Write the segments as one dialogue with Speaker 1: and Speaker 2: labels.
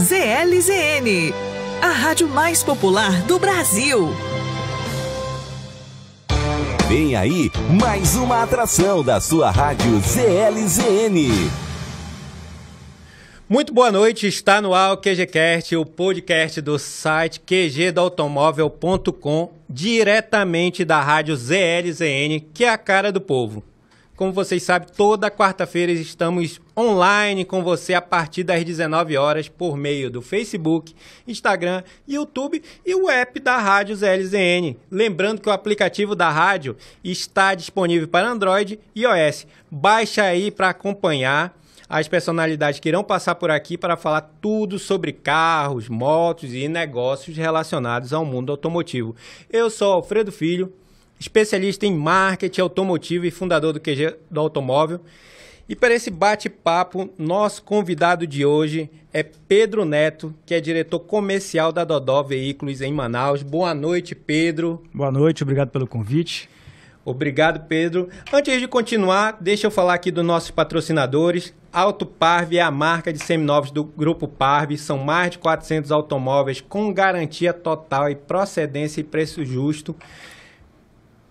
Speaker 1: ZLZN, a rádio mais popular do Brasil. Vem aí mais uma atração
Speaker 2: da sua
Speaker 3: rádio ZLZN.
Speaker 2: Muito boa noite, está no ar o QGCast, o podcast do site QGdautomóvel.com, diretamente da rádio ZLZN, que é a cara do povo. Como vocês sabem, toda quarta-feira estamos online com você a partir das 19 horas por meio do Facebook, Instagram, YouTube e o app da Rádio ZLZN. Lembrando que o aplicativo da rádio está disponível para Android e iOS. Baixa aí para acompanhar as personalidades que irão passar por aqui para falar tudo sobre carros, motos e negócios relacionados ao mundo automotivo. Eu sou Alfredo Filho, especialista em marketing automotivo e fundador do QG do Automóvel. E para esse bate-papo, nosso convidado de hoje é Pedro Neto, que é diretor comercial da Dodó Veículos em Manaus. Boa noite, Pedro.
Speaker 1: Boa noite, obrigado pelo convite.
Speaker 2: Obrigado, Pedro. Antes de continuar, deixa eu falar aqui dos nossos patrocinadores. Auto Parve é a marca de seminovos do Grupo Parve. São mais de 400 automóveis com garantia total e procedência e preço justo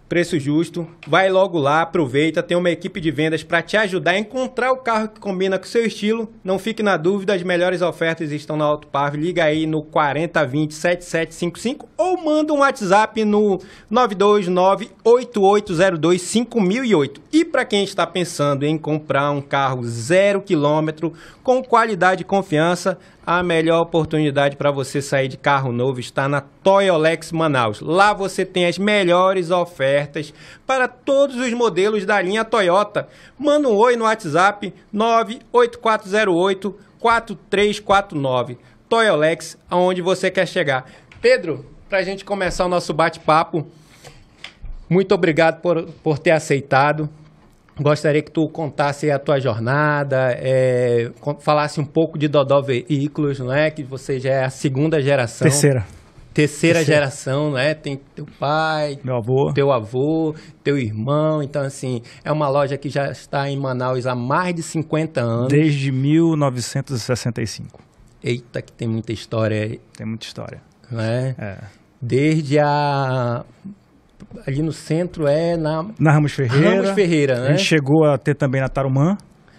Speaker 2: preço justo. Vai logo lá, aproveita, tem uma equipe de vendas para te ajudar a encontrar o carro que combina com o seu estilo. Não fique na dúvida, as melhores ofertas estão na Autopar. Liga aí no 4020 7755 ou manda um WhatsApp no 929 8802 5008. E para quem está pensando em comprar um carro zero quilômetro com qualidade e confiança, a melhor oportunidade para você sair de carro novo está na Toyolex Manaus. Lá você tem as melhores ofertas para todos os modelos da linha Toyota. Manda um oi no WhatsApp 98408 4349. Toyolex, aonde você quer chegar. Pedro, para a gente começar o nosso bate-papo, muito obrigado por, por ter aceitado, Gostaria que tu contasse a tua jornada, é, falasse um pouco de Dodó Veículos, não é? Que você já é a segunda geração. Terceira. Terceira, Terceira. geração, né? Tem teu pai, meu avô, teu avô, teu irmão. Então, assim, é uma loja que já está em Manaus há mais de 50 anos. Desde
Speaker 1: 1965. Eita, que tem muita história aí. Tem muita história.
Speaker 2: Né? É. Desde a ali no centro é na... Na Ramos Ferreira. Ramos Ferreira, né? A gente
Speaker 1: chegou a ter também na Tarumã.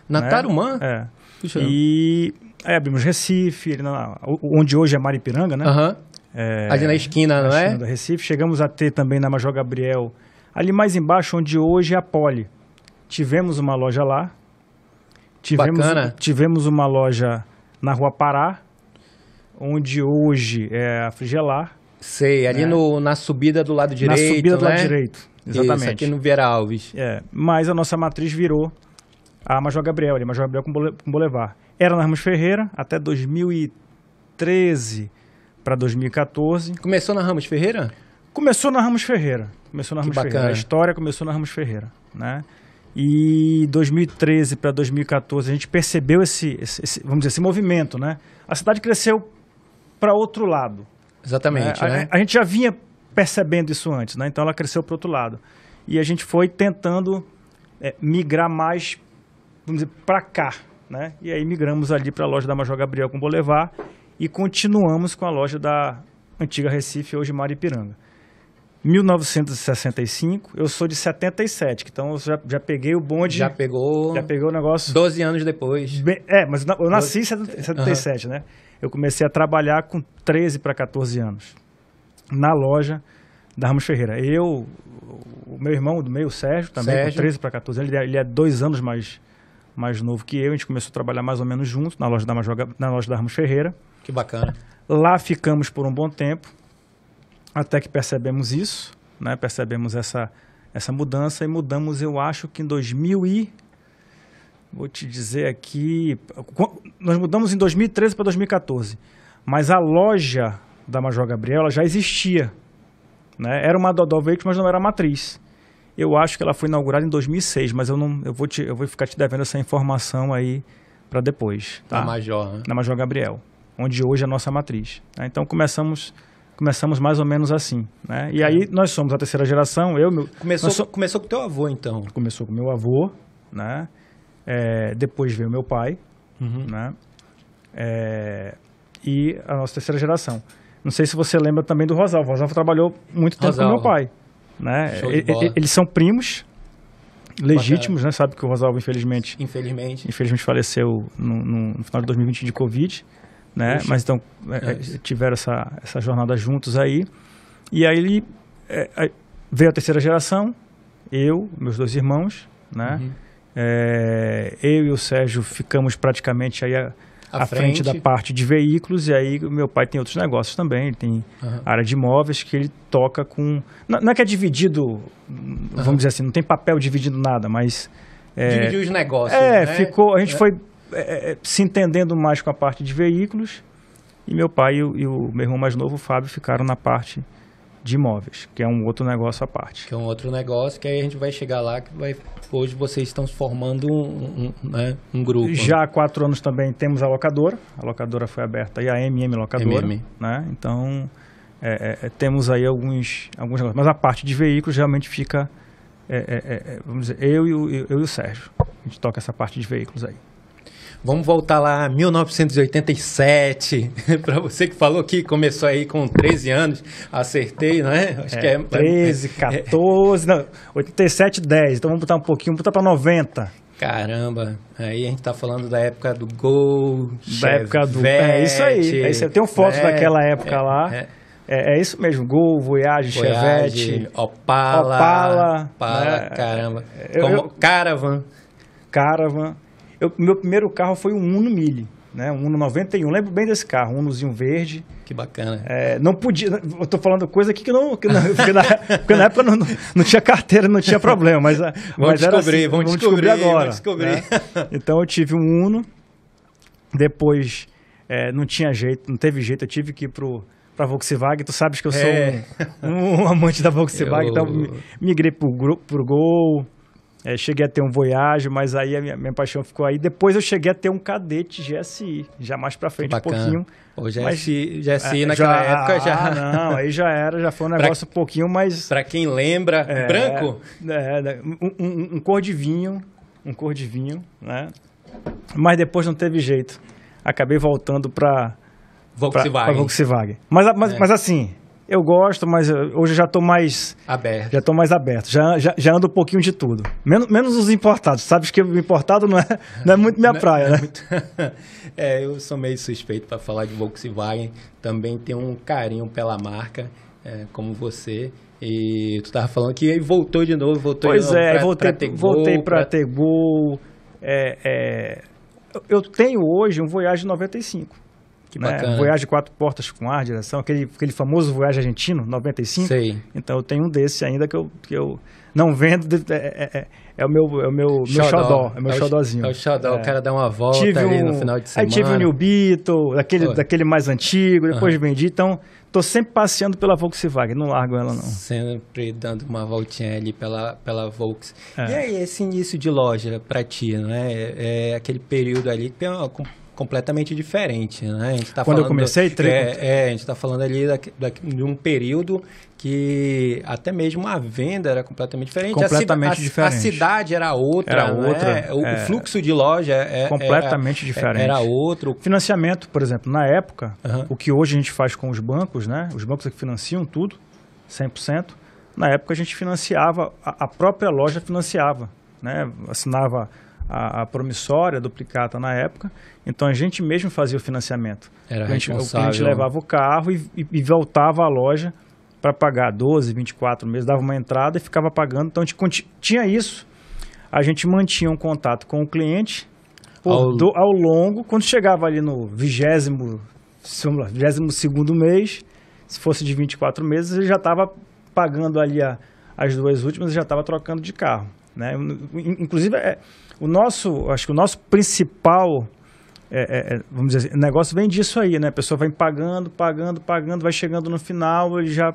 Speaker 1: Na né? Tarumã? É. Puxa, e aí abrimos Recife, na, onde hoje é Maripiranga, né? Uhum. É, ali na esquina, na não é? esquina é? Da Recife. Chegamos a ter também na Major Gabriel, ali mais embaixo, onde hoje é a Poli. Tivemos uma loja lá. Tivemos, Bacana. Tivemos uma loja na Rua Pará, onde hoje é a Frigelar. Sei, ali né? no, na subida do lado direito. Na subida do lado né? direito, exatamente. Isso, aqui no
Speaker 2: Vera Alves. É,
Speaker 1: mas a nossa matriz virou a Major Gabriel, ali, Major Gabriel com Bolevar. Era na Ramos Ferreira até 2013 para 2014. Começou na Ramos Ferreira? Começou na Ramos Ferreira. Começou na Ramos que Ferreira. Bacana. A história começou na Ramos Ferreira, né? E 2013 para 2014 a gente percebeu esse, esse, esse, vamos dizer, esse movimento, né? A cidade cresceu para outro lado, Exatamente. Né? Né? A, a, gente já vinha percebendo isso antes, né? então ela cresceu para outro lado. E a gente foi tentando é, migrar mais, vamos dizer, para cá. Né? E aí migramos ali para a loja da Major Gabriel com Bolevar e continuamos com a loja da antiga Recife, hoje Maripiranga. 1965, eu sou de 77, então eu já, já peguei o bonde. Já pegou. Já pegou o negócio. 12 anos depois. Bem, é, mas eu nasci em 77, uhum. né? eu comecei a trabalhar com 13 para 14 anos, na loja da Ramos Ferreira. Eu, o meu irmão do meio, o Sérgio, também, Sérgio. com 13 para 14 anos, ele é, ele é dois anos mais, mais novo que eu, a gente começou a trabalhar mais ou menos junto na loja da, Major, na loja da Ramos Ferreira. Que bacana. Lá ficamos por um bom tempo, até que percebemos isso, né? percebemos essa, essa mudança e mudamos, eu acho que em 2000 e vou te dizer aqui, nós mudamos em 2013 para 2014, mas a loja da Major Gabriela já existia, né? Era uma Dodó Veículos, mas não era matriz. Eu acho que ela foi inaugurada em 2006, mas eu não, eu vou te, eu vou ficar te devendo essa informação aí para depois. Tá? Na Major, né? Na Major Gabriel, onde hoje é a nossa matriz. Né? Então começamos começamos mais ou menos assim, né? E tá. aí nós somos a terceira geração, eu meu começou so... começou com teu avô então. Começou com meu avô, né? É, depois veio meu pai, uhum. né? É, e a nossa terceira geração. Não sei se você lembra também do Rosalvo. O Rosalvo trabalhou muito tempo Rosalvo. com meu pai. Né? E, eles são primos legítimos, né? Sabe que o Rosalvo, infelizmente... Infelizmente. Infelizmente faleceu no, no final de 2020 de Covid, né? Mas então é, é, é tiveram essa, essa jornada juntos aí. E aí ele... É, veio a terceira geração, eu, meus dois irmãos, né? Uhum. É, eu e o Sérgio ficamos praticamente aí à, à frente. frente. da parte de veículos, e aí meu pai tem outros negócios também, ele tem uhum. área de imóveis que ele toca com... Não, não é que é dividido, uhum. vamos dizer assim, não tem papel dividindo nada, mas... É, Dividiu os negócios, É, né? ficou, a gente é. foi é, é, é, se entendendo mais com a parte de veículos, e meu pai e, o, e o meu irmão mais novo, o Fábio, ficaram na parte de imóveis, que é um outro negócio à parte.
Speaker 2: Que é um outro negócio que aí a gente vai chegar lá, que vai... hoje vocês estão
Speaker 1: formando um, um, né, um grupo. Já há quatro anos também temos a locadora, a locadora foi aberta, e a MM Locadora, MM. né? Então, é, é, é, temos aí alguns, alguns negócios, mas a parte de veículos realmente fica, é, é, é vamos dizer, eu e, o, eu e o Sérgio, a gente toca essa parte de veículos aí. Vamos voltar lá 1987,
Speaker 2: para você que falou que começou aí com 13 anos, acertei, não é? Acho é, que é 13,
Speaker 1: é, 14, é. não, 87, 10. Então vamos botar um pouquinho, botar para 90.
Speaker 2: Caramba, aí a gente tá falando da época do Gol, da época do é isso aí. É isso aí. Tem um foto né? daquela época é, lá. É.
Speaker 1: É, é, isso mesmo, Gol, Voyage, Voyage Chevette, Opala, Opala, Opala né? caramba, eu, eu, Caravan, Caravan. Eu, meu primeiro carro foi um Uno Mille, né? Um Uno 91. Lembro bem desse carro, um Unozinho verde. Que bacana. É, não podia. Eu tô falando coisa aqui que não. Que não porque, na, porque, na, época não, não, não, tinha carteira, não tinha problema. Mas, vamos mas assim, descobrir, assim, vamos, vamos descobrir, agora. Vamos descobrir. Né? Então eu tive um Uno. Depois é, não tinha jeito, não teve jeito. Eu tive que ir pro para Volkswagen. Tu sabes que eu sou é. um, um, amante da Volkswagen, então eu... então migrei pro, pro Gol, é, cheguei a ter um Voyage, mas aí a minha, minha, paixão ficou aí. Depois eu cheguei a ter um Cadete GSI, já mais pra frente um pouquinho. O GSI, mas, GSI é, naquela já, época já... Ah, não, aí já era, já foi um negócio pra, um pouquinho mais... Pra quem lembra, é, branco? É, né, um, um, um cor de vinho, um cor de vinho, né? Mas depois não teve jeito. Acabei voltando pra... Volkswagen. Pra, pra Volkswagen. Mas, mas, é. mas assim, eu gosto, mas eh, hoje eu já estou mais. Aberto. Já estou mais aberto. Já, já, já, ando um pouquinho de tudo. Menos, menos os importados. Sabes que o importado não é, não é muito minha não, é praia, não né? É,
Speaker 2: muito... é, eu sou meio suspeito para falar de Volkswagen. Também tenho um carinho pela marca, é, como você. E tu tava falando que voltou de novo, voltou pois de novo. Pois é, pra, voltei para ter
Speaker 1: gol. pra... É, é, eu tenho hoje um Voyage 95. Que né? bacana. Voyage quatro portas com ar, direção, aquele, aquele famoso Voyage argentino, 95. Sei. Então eu tenho um desse ainda que eu, que eu não vendo, é, é, é, é, o meu, é o meu, meu xodó, é meu é o, xodózinho. É o xodó, é. o cara dá
Speaker 2: uma volta tive ali um, no final de semana. Aí tive o um New
Speaker 1: Beetle, daquele, daquele mais antigo, depois uhum. vendi, então tô sempre passeando pela Volkswagen, não largo ela não.
Speaker 2: Sempre dando uma voltinha ali pela, pela Volks. É. E aí, esse início de loja para ti, né é? É aquele período ali que tem uma completamente diferente. Né? A gente tá Quando eu comecei, tre... É, é, a gente está falando ali daqui, de um período que até mesmo a venda era completamente diferente. Completamente a, diferente. A, cidade era outra. Era né? outra. Né? O, é... fluxo de loja é, é completamente era, é, diferente. Era
Speaker 1: outro. Financiamento, por exemplo, na época, uhum. o que hoje a gente faz com os bancos, né? os bancos é que financiam tudo, 100%. Na época a gente financiava, a, a própria loja financiava, né? assinava a, a, promissória duplicata na época. Então a gente mesmo fazia o financiamento. Era a gente, responsável. O cliente levava o carro e, e, e voltava à loja para pagar 12, 24 meses, dava uma entrada e ficava pagando. Então a gente tinha isso. A gente mantinha um contato com o cliente por, ao... Do, ao longo. Quando chegava ali no vigésimo, segundo mês, se fosse de 24 meses, ele já estava pagando ali a, as duas últimas e já estava trocando de carro. Né? Inclusive, é, o nosso, acho que o nosso principal é, é, é, vamos dizer, assim, negócio vem disso aí, né? A pessoa vai pagando, pagando, pagando, vai chegando no final, ele já,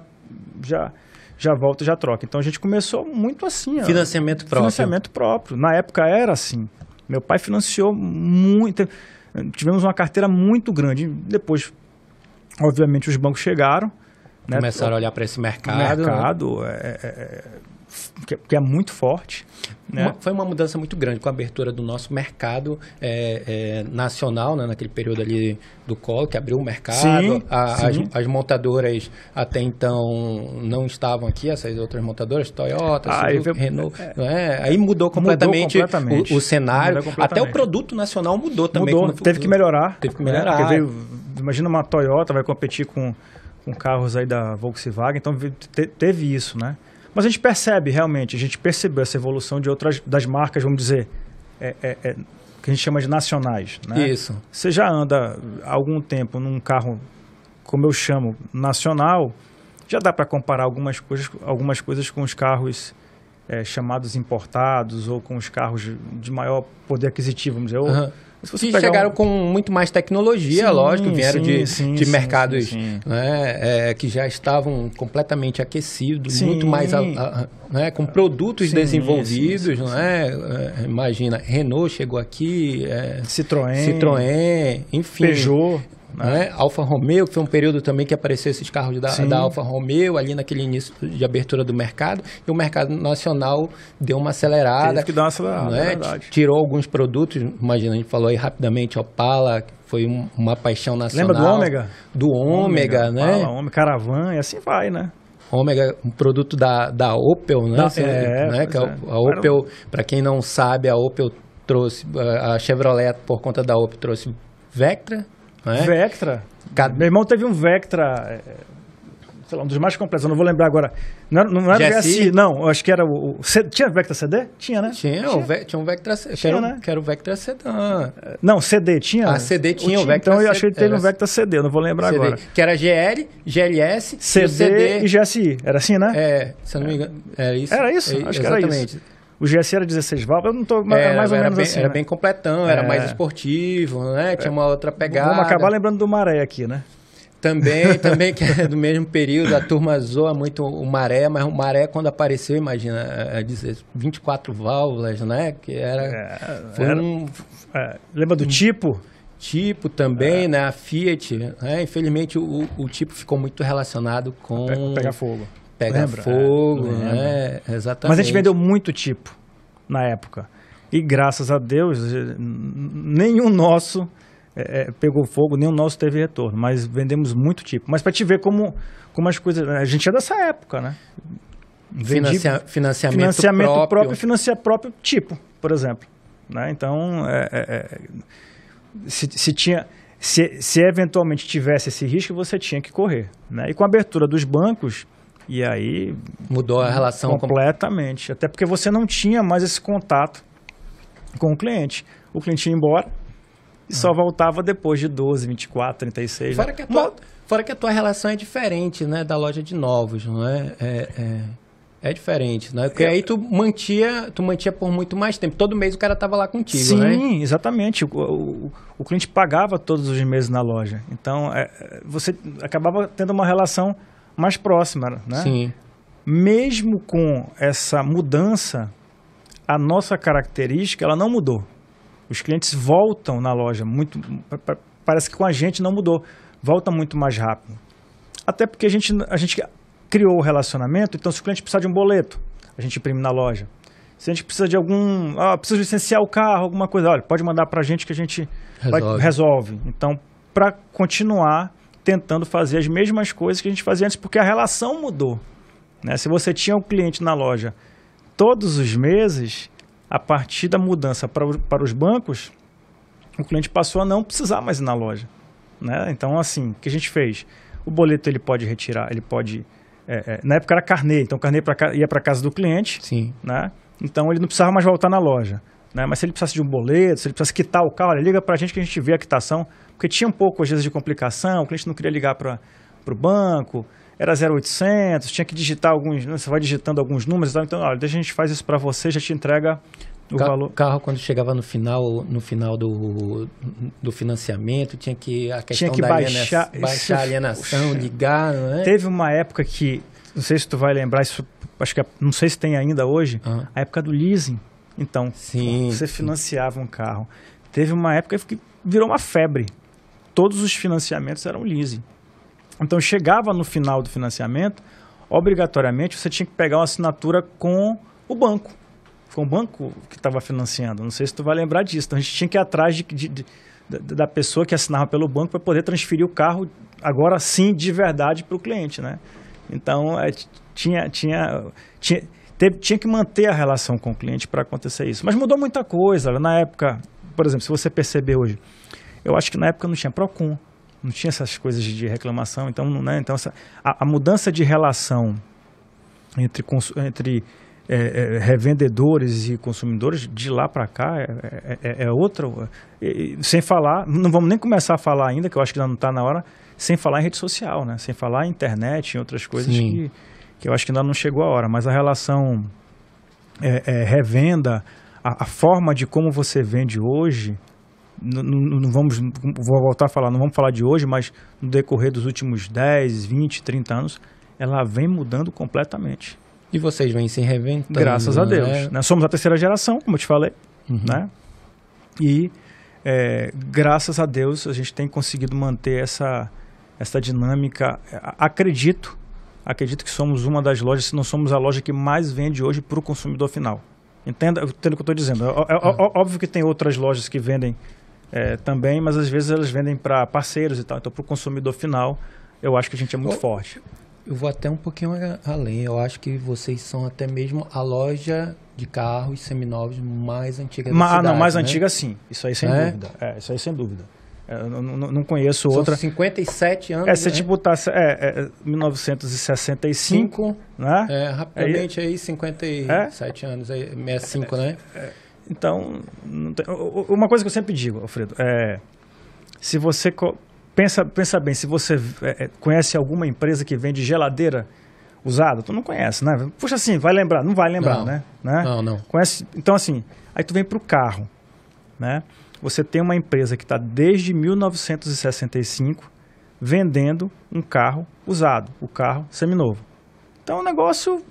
Speaker 1: já, já volta, já troca. Então a gente começou muito assim. Financiamento ó, próprio. Financiamento próprio. Na época era assim. Meu pai financiou muito. Tivemos uma carteira muito grande. Depois, obviamente, os bancos chegaram. Né? Começaram a olhar para esse mercado. O mercado. Né? É, é, é. É, que é muito forte. Né? Uma, foi uma mudança muito
Speaker 2: grande com a abertura do nosso mercado é, é, nacional, né? naquele período ali do colo, que abriu o mercado. Sim, a, sim. As, as, montadoras até então não estavam aqui, essas outras montadoras, Toyota, ah, Suzuki, eu... Renault. É, né? aí mudou completamente, mudou completamente. O, o, cenário. Completamente. Até o produto nacional mudou também. Mudou, teve que melhorar. Teve que né? melhorar. Né? Veio,
Speaker 1: imagina uma Toyota vai competir com, com carros aí da Volkswagen, então teve isso, né? Mas a gente percebe realmente, a gente percebeu essa evolução de outras das marcas, vamos dizer, é, é, é, que a gente chama de nacionais. Né? Isso. Você já anda há algum tempo num carro, como eu chamo, nacional, já dá para comparar algumas coisas, algumas coisas com os carros é, chamados importados ou com os carros de maior poder aquisitivo, vamos dizer, ou, se você chegaram um...
Speaker 2: com muito mais tecnologia, sim, lógico, vieram sim, de, sim, de mercados né, é, que já estavam completamente aquecidos, muito mais a, a, né, com produtos desenvolvidos, não né, é? Imagina, Renault chegou aqui, é, Citroën, Citroën, enfim, Peugeot. Né? É. Alfa Romeo, que foi um período também que apareceu esses carros da, da Alfa Romeo ali naquele início de abertura do mercado, e o mercado nacional deu uma acelerada. Teve que dar uma acelerada, né? É Tirou alguns produtos, imagina, a gente falou aí rapidamente, Opala, foi um, uma paixão nacional. Lembra do Ômega? Do Ômega, né? Opala, Ômega,
Speaker 1: Caravan, e assim vai, né?
Speaker 2: Ômega, um produto da, da Opel, né? Da, é, né? Que a, é. a Opel, para quem não sabe, a Opel trouxe, a Chevrolet, por conta da Opel, trouxe Vectra, né?
Speaker 1: Vectra. meu irmão teve um Vectra, é, é, sei lá, um dos mais completos, eu não vou lembrar agora. Não era, não era GSI, não, acho que era o. o C, tinha Vectra CD? Tinha, né? Tinha, tinha. Ve, tinha um Vectra CD. Quero, né? Vectra Sedan. É, não, CD tinha? Ah, CD tinha o, o Vectra Então eu achei que ele teve um Vectra CD, eu não vou lembrar CD, agora.
Speaker 2: Que era GL, GLS, CD e, CD e
Speaker 1: GSI. Era assim, né? É, se eu não me engano. Era isso? Era isso? É, acho exatamente. que era isso. O GS era 16 válvulas, eu não estou é, mais ou menos bem, assim. Era né? bem completão, era é. mais
Speaker 2: esportivo, né? Tinha uma outra pegada. Vamos acabar
Speaker 1: lembrando do Maré aqui, né?
Speaker 2: Também, também que é do mesmo período, a turma zoa muito o Maré, mas o Maré quando apareceu, imagina, é 24 é válvulas, né? Que era...
Speaker 1: É, foi era, um,
Speaker 2: é, lembra do um, tipo? Tipo também, é. né? A Fiat, né? Infelizmente o, o tipo ficou muito relacionado com... Pegar fogo. Pega lembra? É, fogo, é, né? Exatamente. Mas a gente vendeu
Speaker 1: muito tipo na época. E graças a Deus, eh, nenhum nosso é, pegou fogo, nenhum nosso teve retorno. Mas vendemos muito tipo. Mas para te ver como, como as coisas. A gente é dessa época, né? Vendi, financiamento, financiamento próprio. próprio financia próprio tipo, por exemplo. Né? Então, é, é, se, se, tinha, se, se eventualmente tivesse esse risco, você tinha que correr. Né? E com a abertura dos bancos, e aí. Mudou a relação completamente. Com... Até porque você não tinha mais esse contato com o cliente. O cliente ia embora e ah. só voltava depois de 12, 24,
Speaker 2: 36. Fora já. que, a tua, fora que a tua relação é diferente né, da loja de novos, não é? é, é... É diferente, né? Porque é, aí tu mantia, tu mantia por muito mais tempo. Todo mês o cara tava lá contigo, sim, né? Sim,
Speaker 1: exatamente. O, o, o, cliente pagava todos os meses na loja. Então, é, é você acabava tendo uma relação mais próxima, né? Sim. Mesmo com essa mudança, a nossa característica ela não mudou. Os clientes voltam na loja muito, parece que com a gente não mudou, volta muito mais rápido. Até porque a gente, a gente criou o relacionamento, então se o cliente precisar de um boleto, a gente imprime na loja. Se a gente precisa de algum, ah, precisa licenciar o carro, alguma coisa, olha, pode mandar para a gente que a gente resolve. Vai, resolve. Então, para continuar tentando fazer as mesmas coisas que a gente fazia antes, porque a relação mudou. Né? Se você tinha um cliente na loja todos os meses, a partir da mudança para, para os bancos, o cliente passou a não precisar mais ir na loja. Né? Então, assim, o que a gente fez? O boleto ele pode retirar, ele pode. É, é, na época era carnê, então o carnê pra, ia para casa do cliente. Sim. Né? Então ele não precisava mais voltar na loja. Né? Mas se ele precisasse de um boleto, se ele precisasse quitar o carro, olha, liga para a gente que a gente vê a quitação. Porque tinha um pouco, às vezes, de complicação, o cliente não queria ligar para o banco, era 0800, tinha que digitar alguns, né, você vai digitando alguns números e tal. Então, olha, deixa a gente faz isso para você, já te entrega o Ca valor. carro,
Speaker 2: quando chegava no final, no final do, do financiamento, tinha que a questão tinha que da baixar, aliena, baixar alienação, ligar, não é? Teve
Speaker 1: uma época que, não sei se tu vai lembrar, isso, acho que é, não sei se tem ainda hoje, ah. a época do leasing. Então, sim, você sim. financiava um carro. Teve uma época que virou uma febre todos os financiamentos eram leasing. Então chegava no final do financiamento, obrigatoriamente você tinha que pegar uma assinatura com o banco. Foi o banco que estava financiando. Não sei se tu vai lembrar disso. Então a gente tinha que ir atrás de, de, de da pessoa que assinava pelo banco para poder transferir o carro agora sim de verdade para o cliente, né? Então é, tinha tinha tinha tinha que manter a relação com o cliente para acontecer isso. Mas mudou muita coisa. Na época, por exemplo, se você perceber hoje, eu acho que na época não tinha PROCON, não tinha essas coisas de reclamação. Então, né, então essa, a, a, mudança de relação entre, entre é, é, revendedores e consumidores de lá para cá é, é, é, é outra. sem falar, não vamos nem começar a falar ainda, que eu acho que ainda não está na hora, sem falar em rede social, né? sem falar em internet e outras coisas que, que eu acho que ainda não chegou a hora. Mas a relação é, revenda, a, a forma de como você vende hoje não, não, vamos, vou voltar a falar, não vamos falar de hoje, mas no decorrer dos últimos 10, 20, 30 anos, ela vem mudando completamente. E vocês vêm se reventando. Graças a né? Deus. Né? Nós somos a terceira geração, como eu te falei. Uhum. Né? E é, graças a Deus a gente tem conseguido manter essa, essa dinâmica. Acredito, acredito que somos uma das lojas, se não somos a loja que mais vende hoje para o consumidor final. Entenda, entenda o que eu estou dizendo. É é, é, é, é, óbvio que tem outras lojas que vendem é, também, mas às vezes elas vendem para parceiros e tal. Então, para o consumidor final, eu acho que a gente é muito eu, forte.
Speaker 2: Eu vou até um pouquinho além. Eu acho que vocês são até mesmo a loja de carros seminovos mais antiga da Ma, ah, cidade, Não, mais né? antiga sim. Isso aí sem é? dúvida.
Speaker 1: É, isso aí sem dúvida. É, eu não, conheço outra conheço São outra. 57 anos. É, se né? te botar é, é, 1965, Cinco, né? É, rapidamente aí 57 anos, é, 65, né? É, é, então, tem... uma coisa que eu sempre digo, Alfredo, é se você pensa, pensa bem, se você é, é, conhece alguma empresa que vende geladeira usada, tu não conhece, né? Puxa assim, vai lembrar, não vai lembrar, não, né? né? Não, não. Conhece, então assim, aí tu vem para o carro, né? Você tem uma empresa que está desde 1965 vendendo um carro usado, o carro seminovo. Então o negócio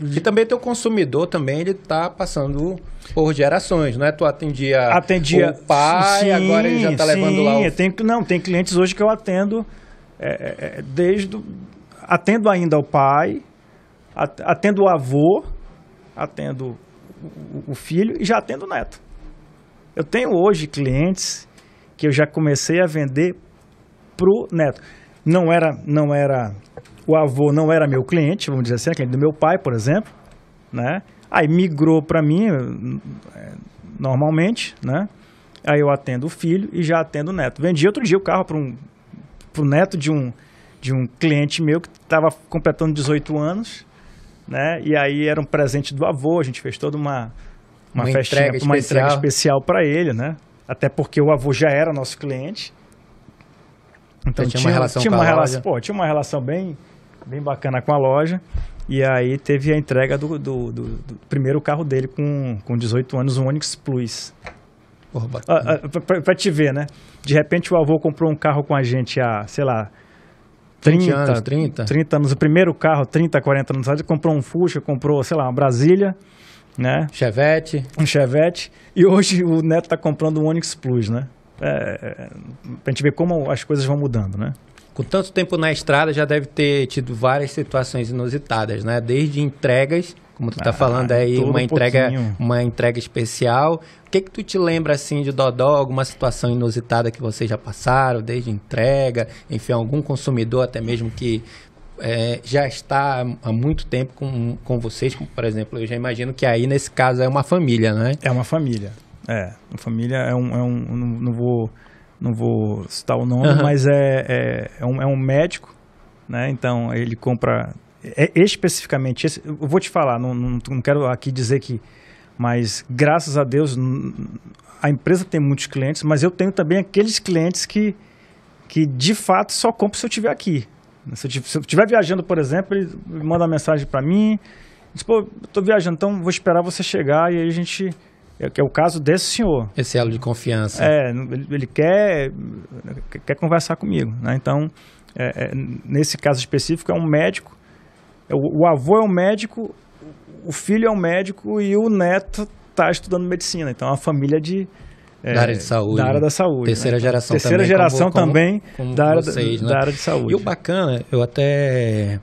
Speaker 1: e também teu consumidor também, ele tá passando por
Speaker 2: gerações, não é? Tu atendia, atendia o pai, sim, agora ele já tá sim, levando lá o...
Speaker 1: Tem, não, tem clientes hoje que eu atendo é, é, é desde... Atendo ainda o pai, atendo o avô, atendo o, o filho e já atendo o neto. Eu tenho hoje clientes que eu já comecei a vender pro neto. Não era, não era o avô não era meu cliente, vamos dizer assim, é cliente do meu pai, por exemplo, né? Aí migrou para mim eh, normalmente, né? Aí eu atendo o filho e já atendo o neto. Vendi outro dia o carro para um pro neto de um de um cliente meu que estava completando 18 anos, né? E aí era um presente do avô, a gente fez toda uma uma, uma festinha, entrega uma especial. entrega especial para ele, né? Até porque o avô já era nosso cliente. Então, tinha, tinha uma relação tinha uma relação, pô, tinha uma relação bem bem bacana com a loja. E aí teve a entrega do, do, do, do primeiro carro dele com, com 18 anos, um Onix Plus. para ah, ah, te ver, né? De repente o avô comprou um carro com a gente há, sei lá, 30 anos, 30. 30 anos. O primeiro carro, 30, 40 anos atrás, comprou um Fuxa, comprou, sei lá, uma Brasília, né? Chevette. Um Chevette. E hoje o neto tá comprando um Onix Plus, né? É, é pra gente ver como as coisas vão mudando, né?
Speaker 2: com tanto tempo na estrada, já deve ter tido várias situações inusitadas, né? Desde entregas, como tu tá ah, falando aí, uma entrega, uma entrega especial. O que que tu te lembra assim de Dodó, alguma situação inusitada que vocês já passaram, desde entrega, enfim, algum consumidor até mesmo que é, já está há muito tempo com, com vocês, como, por exemplo, eu já imagino que aí nesse caso é uma família, né? É uma família.
Speaker 1: É, uma família é um, é um não, não vou não vou citar o nome, uhum. mas é, é, é, um, é um médico, né? Então ele compra é, especificamente esse, eu vou te falar, não, não, não, quero aqui dizer que, mas graças a Deus a empresa tem muitos clientes, mas eu tenho também aqueles clientes que, que de fato só compro se eu estiver aqui. Se eu estiver viajando, por exemplo, ele manda uma mensagem para mim, diz, pô, estou viajando, então vou esperar você chegar e aí a gente é, que é o caso desse senhor. Esse elo de confiança. É, ele, ele quer, quer conversar comigo. Né? Então, é, é, nesse caso específico, é um médico. É o, o, avô é um médico, o filho é um médico e o neto está estudando medicina. Então, é uma família de. É, da área de saúde. Da área da né? saúde. Né? Terceira né? geração Terceira também. Terceira geração como, também como, como da, área, vocês, né? da área de saúde. E o
Speaker 2: bacana, eu até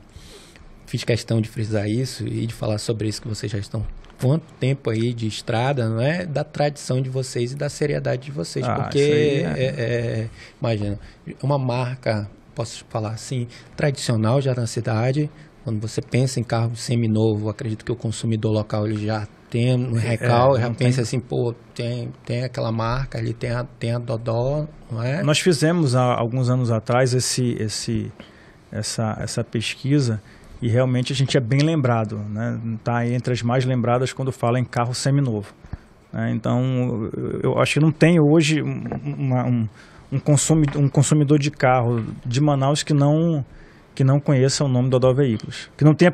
Speaker 2: fiz questão de frisar isso e de falar sobre isso que vocês já estão quanto tempo aí de estrada, não é? Da tradição de vocês e da seriedade de vocês. Ah, porque, é... É, é, imagina, uma marca, posso falar assim, tradicional já na cidade, quando você pensa em carro seminovo, acredito que o consumidor local ele já tem no um é, recal, é, já pensa tem... assim, pô, tem, tem aquela marca ali, tem a, tem a Dodó, não é? Nós fizemos
Speaker 1: há alguns anos atrás esse, esse, essa, essa pesquisa e realmente a gente é bem lembrado, né? Tá entre as mais lembradas quando fala em carro seminovo. Né? Então, eu acho que não tem hoje uma, um, um, consumidor, um consumidor de carro de Manaus que não que não conheça o nome do Odó Veículos, que não tenha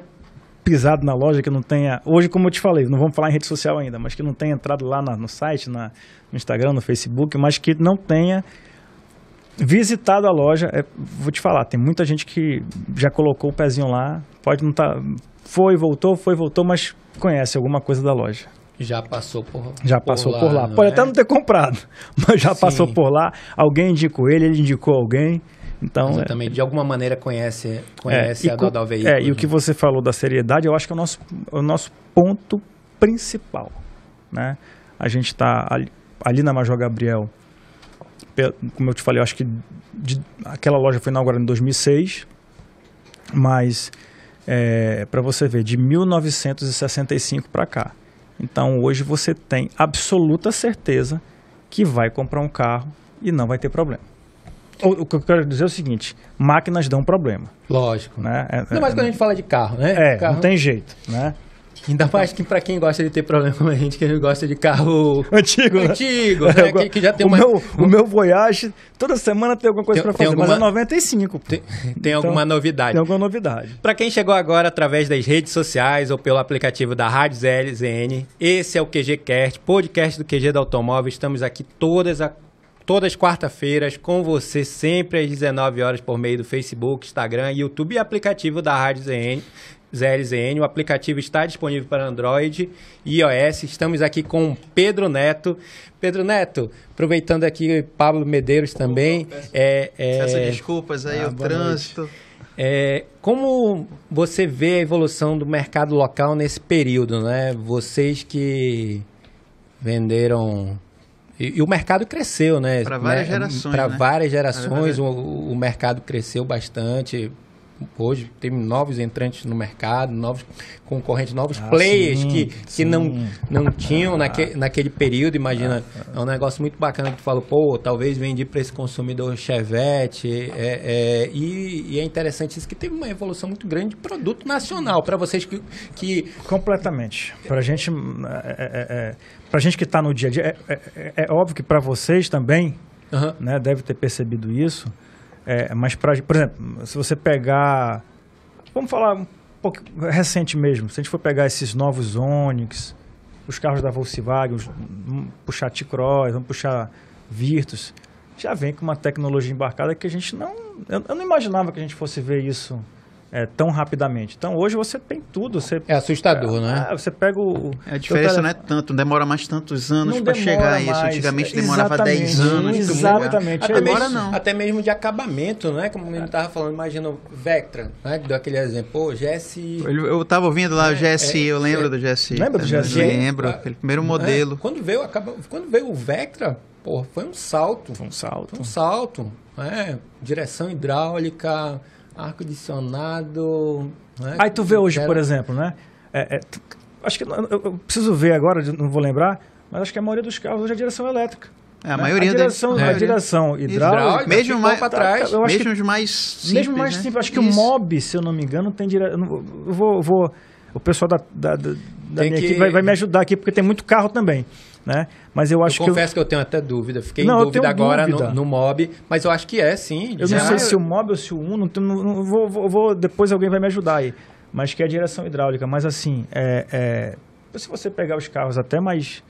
Speaker 1: pisado na loja, que não tenha hoje como eu te falei, não vamos falar em rede social ainda, mas que não tenha entrado lá na, no site, na, no Instagram, no Facebook, mas que não tenha visitado a loja, é, vou te falar, tem muita gente que já colocou o pezinho lá, pode não estar. Tá, foi, voltou, foi, voltou, mas conhece alguma coisa da loja.
Speaker 2: Já passou por Já passou por lá. Por lá. Né? Pode é? até
Speaker 1: não ter comprado, mas já Sim. passou por lá. Alguém indicou ele, ele indicou alguém. Então, Exatamente.
Speaker 2: É, de alguma maneira conhece, é, conhece é, a Dodal Veículos. É, e o né? que
Speaker 1: você falou da seriedade, eu acho que é o nosso, é o nosso ponto principal. Né? A gente está ali, ali na Major Gabriel, como eu te falei, eu acho que de, aquela loja foi inaugurada em 2006, mas é, para você ver, de 1965 para cá. Então hoje você tem absoluta certeza que vai comprar um carro e não vai ter problema. O, que eu quero dizer é o seguinte: máquinas dão problema. Lógico. Né? É, não, mas é, quando a gente
Speaker 2: fala de carro, né? É, carro... não tem jeito, né? Ainda mais que pra quem gosta de ter problema como a gente, que gosta de carro
Speaker 1: antigo. Né? Antigo, é, né? é, que, que, já tem o uma. Meu, o meu Voyage, toda semana tem alguma coisa tem, pra fazer, alguma, mas é 95. Pô. Tem, tem então, alguma novidade. Tem alguma novidade.
Speaker 2: Pra quem chegou agora através das redes sociais ou pelo aplicativo da Rádio ZLZN, esse é o QGCast, podcast do QG do Automóvel. Estamos aqui todas a todas quarta-feiras com você, sempre às 19 horas por meio do Facebook, Instagram, YouTube e aplicativo da Rádio ZN. ZLZN. O aplicativo está disponível para Android e iOS. Estamos aqui com Pedro Neto. Pedro Neto, aproveitando aqui Pablo Medeiros também. peço, é, é... peço desculpas aí, ah, o trânsito. É, como você vê a evolução do mercado local nesse período, né? Vocês que venderam e, e, o mercado cresceu, né? Para várias né? gerações. Para né? várias gerações, o, o, mercado cresceu bastante hoje tem novos entrantes no mercado, novos concorrentes, novos ah, players sim, que, sim. que não, não tinham ah, naque, naquele período, imagina. Ah, ah, é um negócio muito bacana que tu falou, pô, talvez vendi para esse consumidor Chevette. É, é e, e, é interessante isso, que
Speaker 1: teve uma evolução muito grande de produto nacional para vocês que, que... Completamente. Para gente, é, é, é gente que está no dia a dia, é, é, é, é óbvio que para vocês também, uh né, deve ter percebido isso, é, Por exemplo, se você pegar. Vamos falar um pouco recente mesmo. Se a gente for pegar esses novos Onix, os carros da Volkswagen, os, vamos hum, puxar T-Cross, vamos puxar Virtus, já vem com uma tecnologia embarcada que a gente não. Eu, eu não imaginava que a gente fosse ver isso é, tão rapidamente. Então hoje você tem tudo. Você, é assustador, é, né? Ah, você pega o. É, a diferença telefone... não é
Speaker 3: tanto, demora mais tantos anos para chegar a isso. Antigamente demorava 10 anos. Exatamente. Até, agora é não.
Speaker 2: até mesmo de acabamento, né? Como eu estava falando, imagina o Vectra, né? Que deu aquele exemplo. Pô, GSI.
Speaker 3: Eu estava é, ouvindo lá o GSI, eu lembro do GSI. Lembra do GSI? Lembro, ah, aquele primeiro modelo.
Speaker 2: Quando, veio, acaba, quando veio o Vectra, pô, foi um salto. Foi um salto. Foi um salto. É, direção hidráulica Ar-condicionado. Né? Aí tu vê hoje, Era... por
Speaker 1: exemplo, né? É, é, acho que eu, eu, preciso ver agora, não vou lembrar, mas acho que a maioria dos carros hoje é direção elétrica. É, a né? maioria a direção, deles. É. A direção hidráulica. hidráulica mesmo mais para trás. Eu acho mesmo que, mais simples. Mesmo mais né? simples. Acho Isso. que o MOB, se eu não me engano, tem direção. Eu vou, vou. O pessoal da, da, da, da minha que... equipe vai, vai me ajudar aqui, porque tem muito carro também né? Mas eu acho eu que. Confesso eu...
Speaker 2: que eu tenho até dúvida. Fiquei não, em dúvida agora dúvida. No, no MOB, mas eu acho que é, sim. Eu já. não sei
Speaker 1: é. se o MOB ou se o Uno, não, não, vou, vou, vou, depois alguém vai me ajudar aí. Mas que é a direção hidráulica. Mas assim, é, é, se você pegar os carros até mais.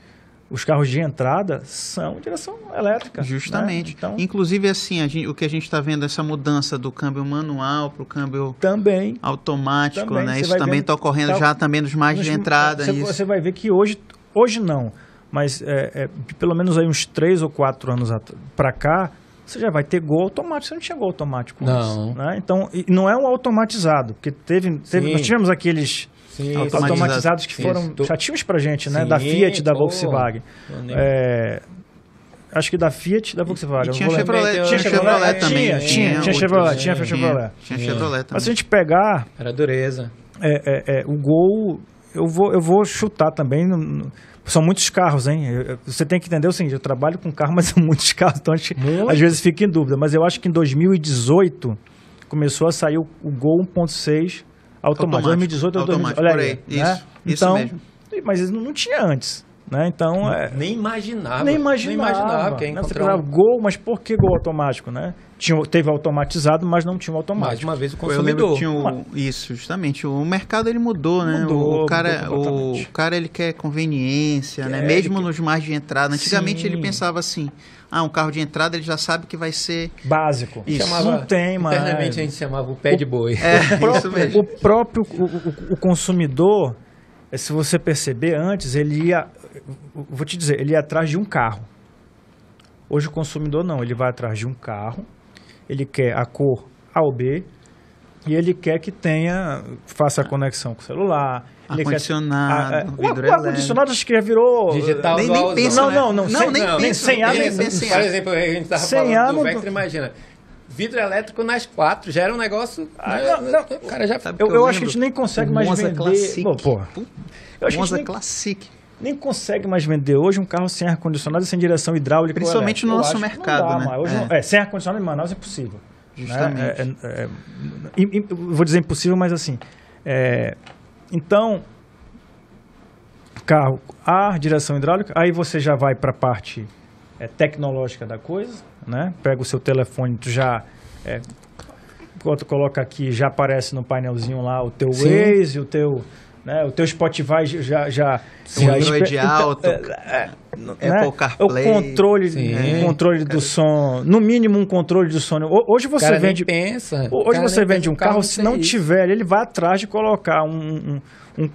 Speaker 1: Os carros de entrada são direção elétrica. Né? Justamente. Né? Então,
Speaker 3: Inclusive, assim, gente, o que a gente está vendo, essa mudança do câmbio manual para o câmbio também, automático, também, né? Isso também está ocorrendo tá, já também nos mais nos, de entrada. Você, você
Speaker 1: vai ver que hoje, hoje não mas é, é, pelo menos aí uns três ou quatro anos para cá, você já vai ter gol automático. Você não tinha gol automático. Não. Né? Então, não é um automatizado, porque teve, teve nós tivemos aqueles Sim, automatizados que foram isso. chatinhos para gente, né? Sim, da Fiat, da pô, Volkswagen. É, acho que da Fiat, da Volkswagen. E tinha Chevrolet, tinha, Chevrolet, também. Tinha, né? tinha, tinha Chevrolet, tinha, tinha Chevrolet. Tinha, Chevrolet também. Mas se a gente pegar...
Speaker 2: Era dureza.
Speaker 1: É, é, é, o gol, eu vou, eu vou chutar também... No, são muitos carros, hein? Você tem que entender o seguinte, eu trabalho com carro, mas são muitos carros, então gente, às vezes fica em dúvida. Mas eu acho que em 2018 começou a sair o, Gol 1.6 automático. automático. 2018 automático. olha aí, né? Isso, né? isso então, mesmo. Mas não tinha antes. Né? Então, é... nem imaginava. Nem imaginava. Nem imaginava que né? você falava um... gol, mas por que gol automático, né? Tinha, teve automatizado, mas não tinha automático. Mais uma vez o consumidor. Um, isso, justamente. O mercado ele
Speaker 3: mudou, né? Mudou, o cara, o, cara ele quer conveniência, né? quer, né? Mesmo quer... nos mais de entrada. Antigamente Sim. ele pensava assim: ah, um carro de entrada ele já sabe que vai ser
Speaker 1: básico. Isso. Chamava, não tem mais. Internamente a gente chamava o pé o, de boi. É, o próprio, o, próprio o, o consumidor, eh, se você perceber antes, ele ia, vou te dizer, ele ia atrás de um carro. Hoje o consumidor não, ele vai atrás de um carro ele quer a cor A ou B, e ele quer que tenha, faça a conexão com o celular. Ar-condicionado, ar vidro O ar-condicionado acho que já virou... Eh, Digital nem, nem pensa, né? Não, não, não, não, nem, nem sem ar. Por exemplo, a gente estava falando do Vectra,
Speaker 2: imagina vidro elétrico nas quatro já era um negócio. Ah, né, não, não, o cara já. Sabe eu, eu, eu acho que a gente nem consegue mais Monza vender.
Speaker 1: Classic. Bom, porra. Eu acho Monza que a gente nem... Classic nem consegue mais vender hoje um carro sem ar-condicionado e sem direção hidráulica. Principalmente no nosso mercado. Dá, né? Hoje é. Não, é, sem ar-condicionado em Manaus é possível né? Justamente. Né? É, é, é vou dizer impossível, mas assim. É, então, carro, ar, direção hidráulica, aí você já vai para a parte tecnológica da coisa, né? Pega o seu telefone, tu já coloca aqui, já aparece no painelzinho lá o teu Sim. Waze, o teu né? O teu Spotify já. já Sim, já Android de então, alto. É, é, né? né? O controle, Sim, o é. controle do som. No mínimo, um controle do som. Hoje você cara vende.
Speaker 2: Pensa, hoje você vende um carro, se não
Speaker 1: tiver, ele vai atrás de colocar um, um, um,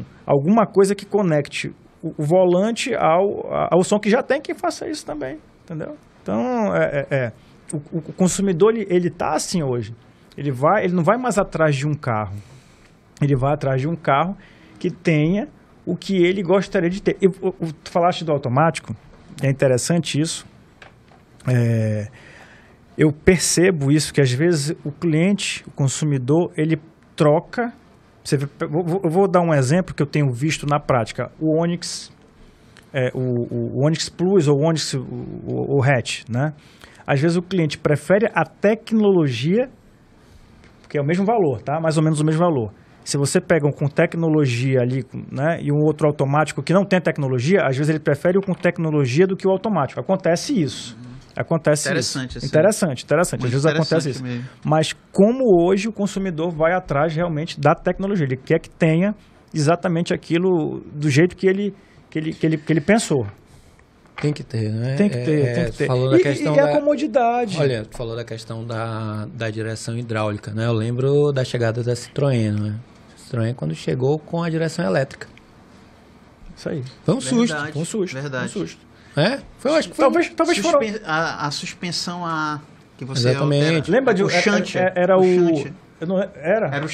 Speaker 1: um alguma coisa que conecte o, o volante ao, ao som que já tem que faça isso também. Entendeu? Então, é, é, é. O, o, consumidor, ele está assim hoje. Ele, vai, ele não vai mais atrás de um carro ele vai atrás de um carro que tenha o que ele gostaria de ter. E, tu falaste do automático, é interessante isso. É, eu percebo isso, que às vezes o cliente, o consumidor, ele troca. Você, eu vou dar um exemplo que eu tenho visto na prática. O Onix, é, o, o, Onix Plus ou o Onix o, o, o Hatch, né? Às vezes o cliente prefere a tecnologia, que é o mesmo valor, tá? Mais ou menos o mesmo valor se você pega um com tecnologia ali né, e um outro automático que não tem tecnologia, às vezes ele prefere o com tecnologia do que o automático. Acontece isso. Acontece interessante, isso. Assim. Interessante, interessante. Muito às vezes acontece isso. Mesmo. Mas como hoje o consumidor vai atrás realmente da tecnologia? Ele quer que tenha exatamente aquilo do jeito que ele, que ele, que ele, que ele pensou. Tem que ter, né? Tem que ter, é, tem que ter. Falou e, da questão e é a da, comodidade. Olha,
Speaker 2: tu falou da questão da, da direção hidráulica, né? Eu lembro da chegada da Citroën, né? estranho quando chegou com a direção elétrica. Isso aí. Foi um verdade, susto.
Speaker 3: Foi um susto. Verdade. um susto. É? Foi, acho que foi talvez, talvez Suspen foram... a, a, suspensão a que você Exatamente. Altera. Lembra de o chante? É- é- era, é- era, o, o não, era? Era o,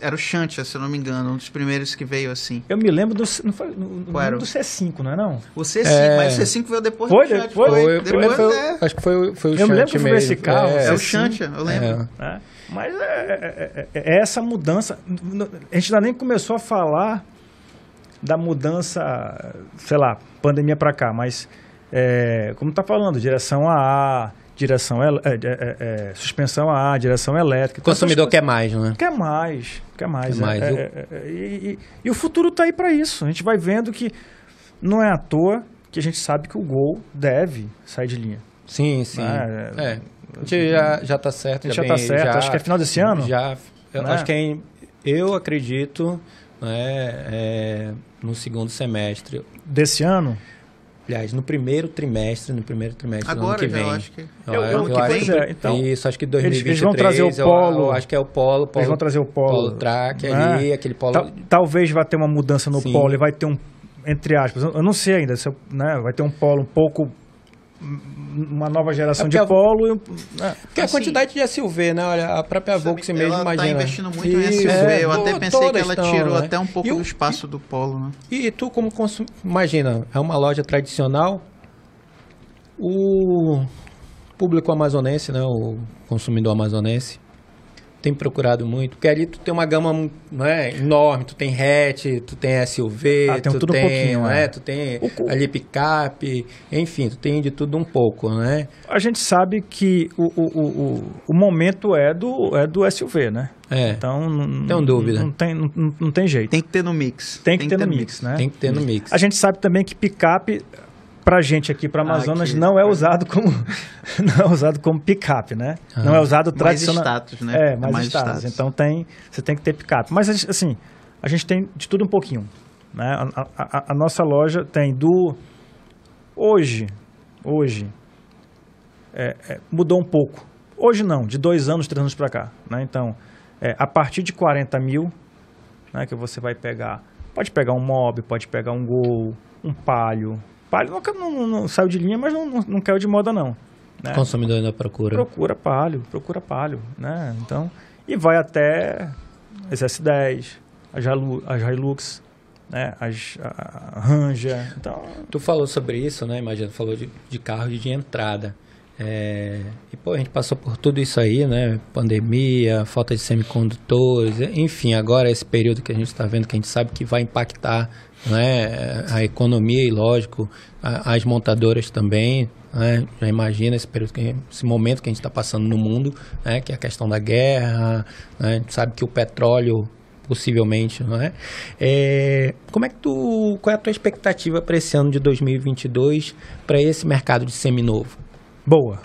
Speaker 3: era o Shantia, se eu não me engano, um dos primeiros que veio assim. Eu me lembro do, não foi, não, do
Speaker 1: C5, não é não? O C5, é... mas o C5 veio depois foi, do Shantia. Foi, foi, depois, depois, depois é. Acho que foi, foi o Shantia mesmo. Eu lembro que foi esse carro. É, é o Shantia, eu lembro. É. Mas é, é, é, é essa mudança. A gente ainda nem começou a falar da mudança, sei lá, pandemia para cá, mas é, como está falando, direção a direção é é, é, é, suspensão a direção elétrica. O então, consumidor quer mais, né? Quer mais, quer mais. Quer mais. E, e, e, o futuro está aí para isso. A gente vai vendo que não é à toa que a gente sabe que o gol deve sair de linha. Sim, sim. Né?
Speaker 2: É. A gente já, já tá certo. A gente já, já bem, tá certo. Já, acho que é final desse ano? Já. Eu, né? Acho que é em, eu acredito né, é, no segundo semestre.
Speaker 1: Desse ano?
Speaker 2: Aliás, no primeiro trimestre, no primeiro trimestre Agora, do ano que vem. Agora, acho que... Eu, eu, eu, ano que vem? Acho, é, então, isso, acho que 2023. Eles vão trazer o polo. Eu, acho que é o polo, polo. Eles vão trazer o polo. Polo track né? ali, aquele polo... Tal,
Speaker 1: talvez vá ter uma mudança no Sim. polo e vai ter um, entre aspas, eu não sei ainda, se né, vai ter um polo um pouco uma nova geração é de a... polo. É.
Speaker 2: Porque assim, a quantidade de
Speaker 3: SUV, né? Olha, a própria Volkswagen mesmo, tá
Speaker 2: imagina. Ela está investindo muito em SUV. É, eu até pensei que ela estão, tirou né? até
Speaker 3: um pouco do espaço e, do polo, né?
Speaker 2: E tu como consumidor... Imagina, é uma loja tradicional. O público amazonense, né? O consumidor amazonense tem procurado muito, porque ali tu tem uma gama é, enorme, tu tem hatch, tu tem SUV, ah, tem tu, tem, um né, é. tu tem o... ali picape,
Speaker 1: enfim, tu tem de tudo um pouco, né? A gente sabe que o, o, o, o momento é do, é do SUV, né? É. Então, não tem dúvida. Não tem, não, não, tem jeito. Tem que ter no mix. Tem que, tem ter, ter, no mix, mix, né? Tem que ter no mix. A gente sabe também que picape para gente aqui, para ah, Amazonas, aqui, não é usado como não é usado como picape, né? Ah, não é usado tradicionalmente. Mais status, né? É, é, mais, mais status. status. Então tem, você tem que ter picape. Mas assim, a gente tem de tudo um pouquinho, né? A, a, a nossa loja tem do hoje, hoje é, é, mudou um pouco. Hoje não, de dois anos, três anos para cá, né? Então, é, a partir de 40 mil, né, que você vai pegar, pode pegar um mob, pode pegar um gol, um palio, Palio não, não, não, saiu de linha, mas não, não, não caiu de moda, não. Né? O consumidor ainda procura. Procura palio, procura palio, né? Então, e vai até as S10, as, Hilux, as Hilux né? As, a, a Ranja, então... Tu falou sobre isso, né?
Speaker 2: Imagina, falou de, de carro de entrada. É, e pô, a gente passou por tudo isso aí, né? Pandemia, falta de semicondutores, enfim, agora esse período que a gente está vendo, que a gente sabe que vai impactar né, a economia e, lógico, a, as montadoras também. Né? Já imagina esse, período que, esse momento que a gente está passando no mundo, né, que é a questão da guerra, né? a gente sabe que o petróleo possivelmente, não é? é? Como é que tu, qual é a tua expectativa para esse ano de 2022 para esse mercado de seminovo? Boa.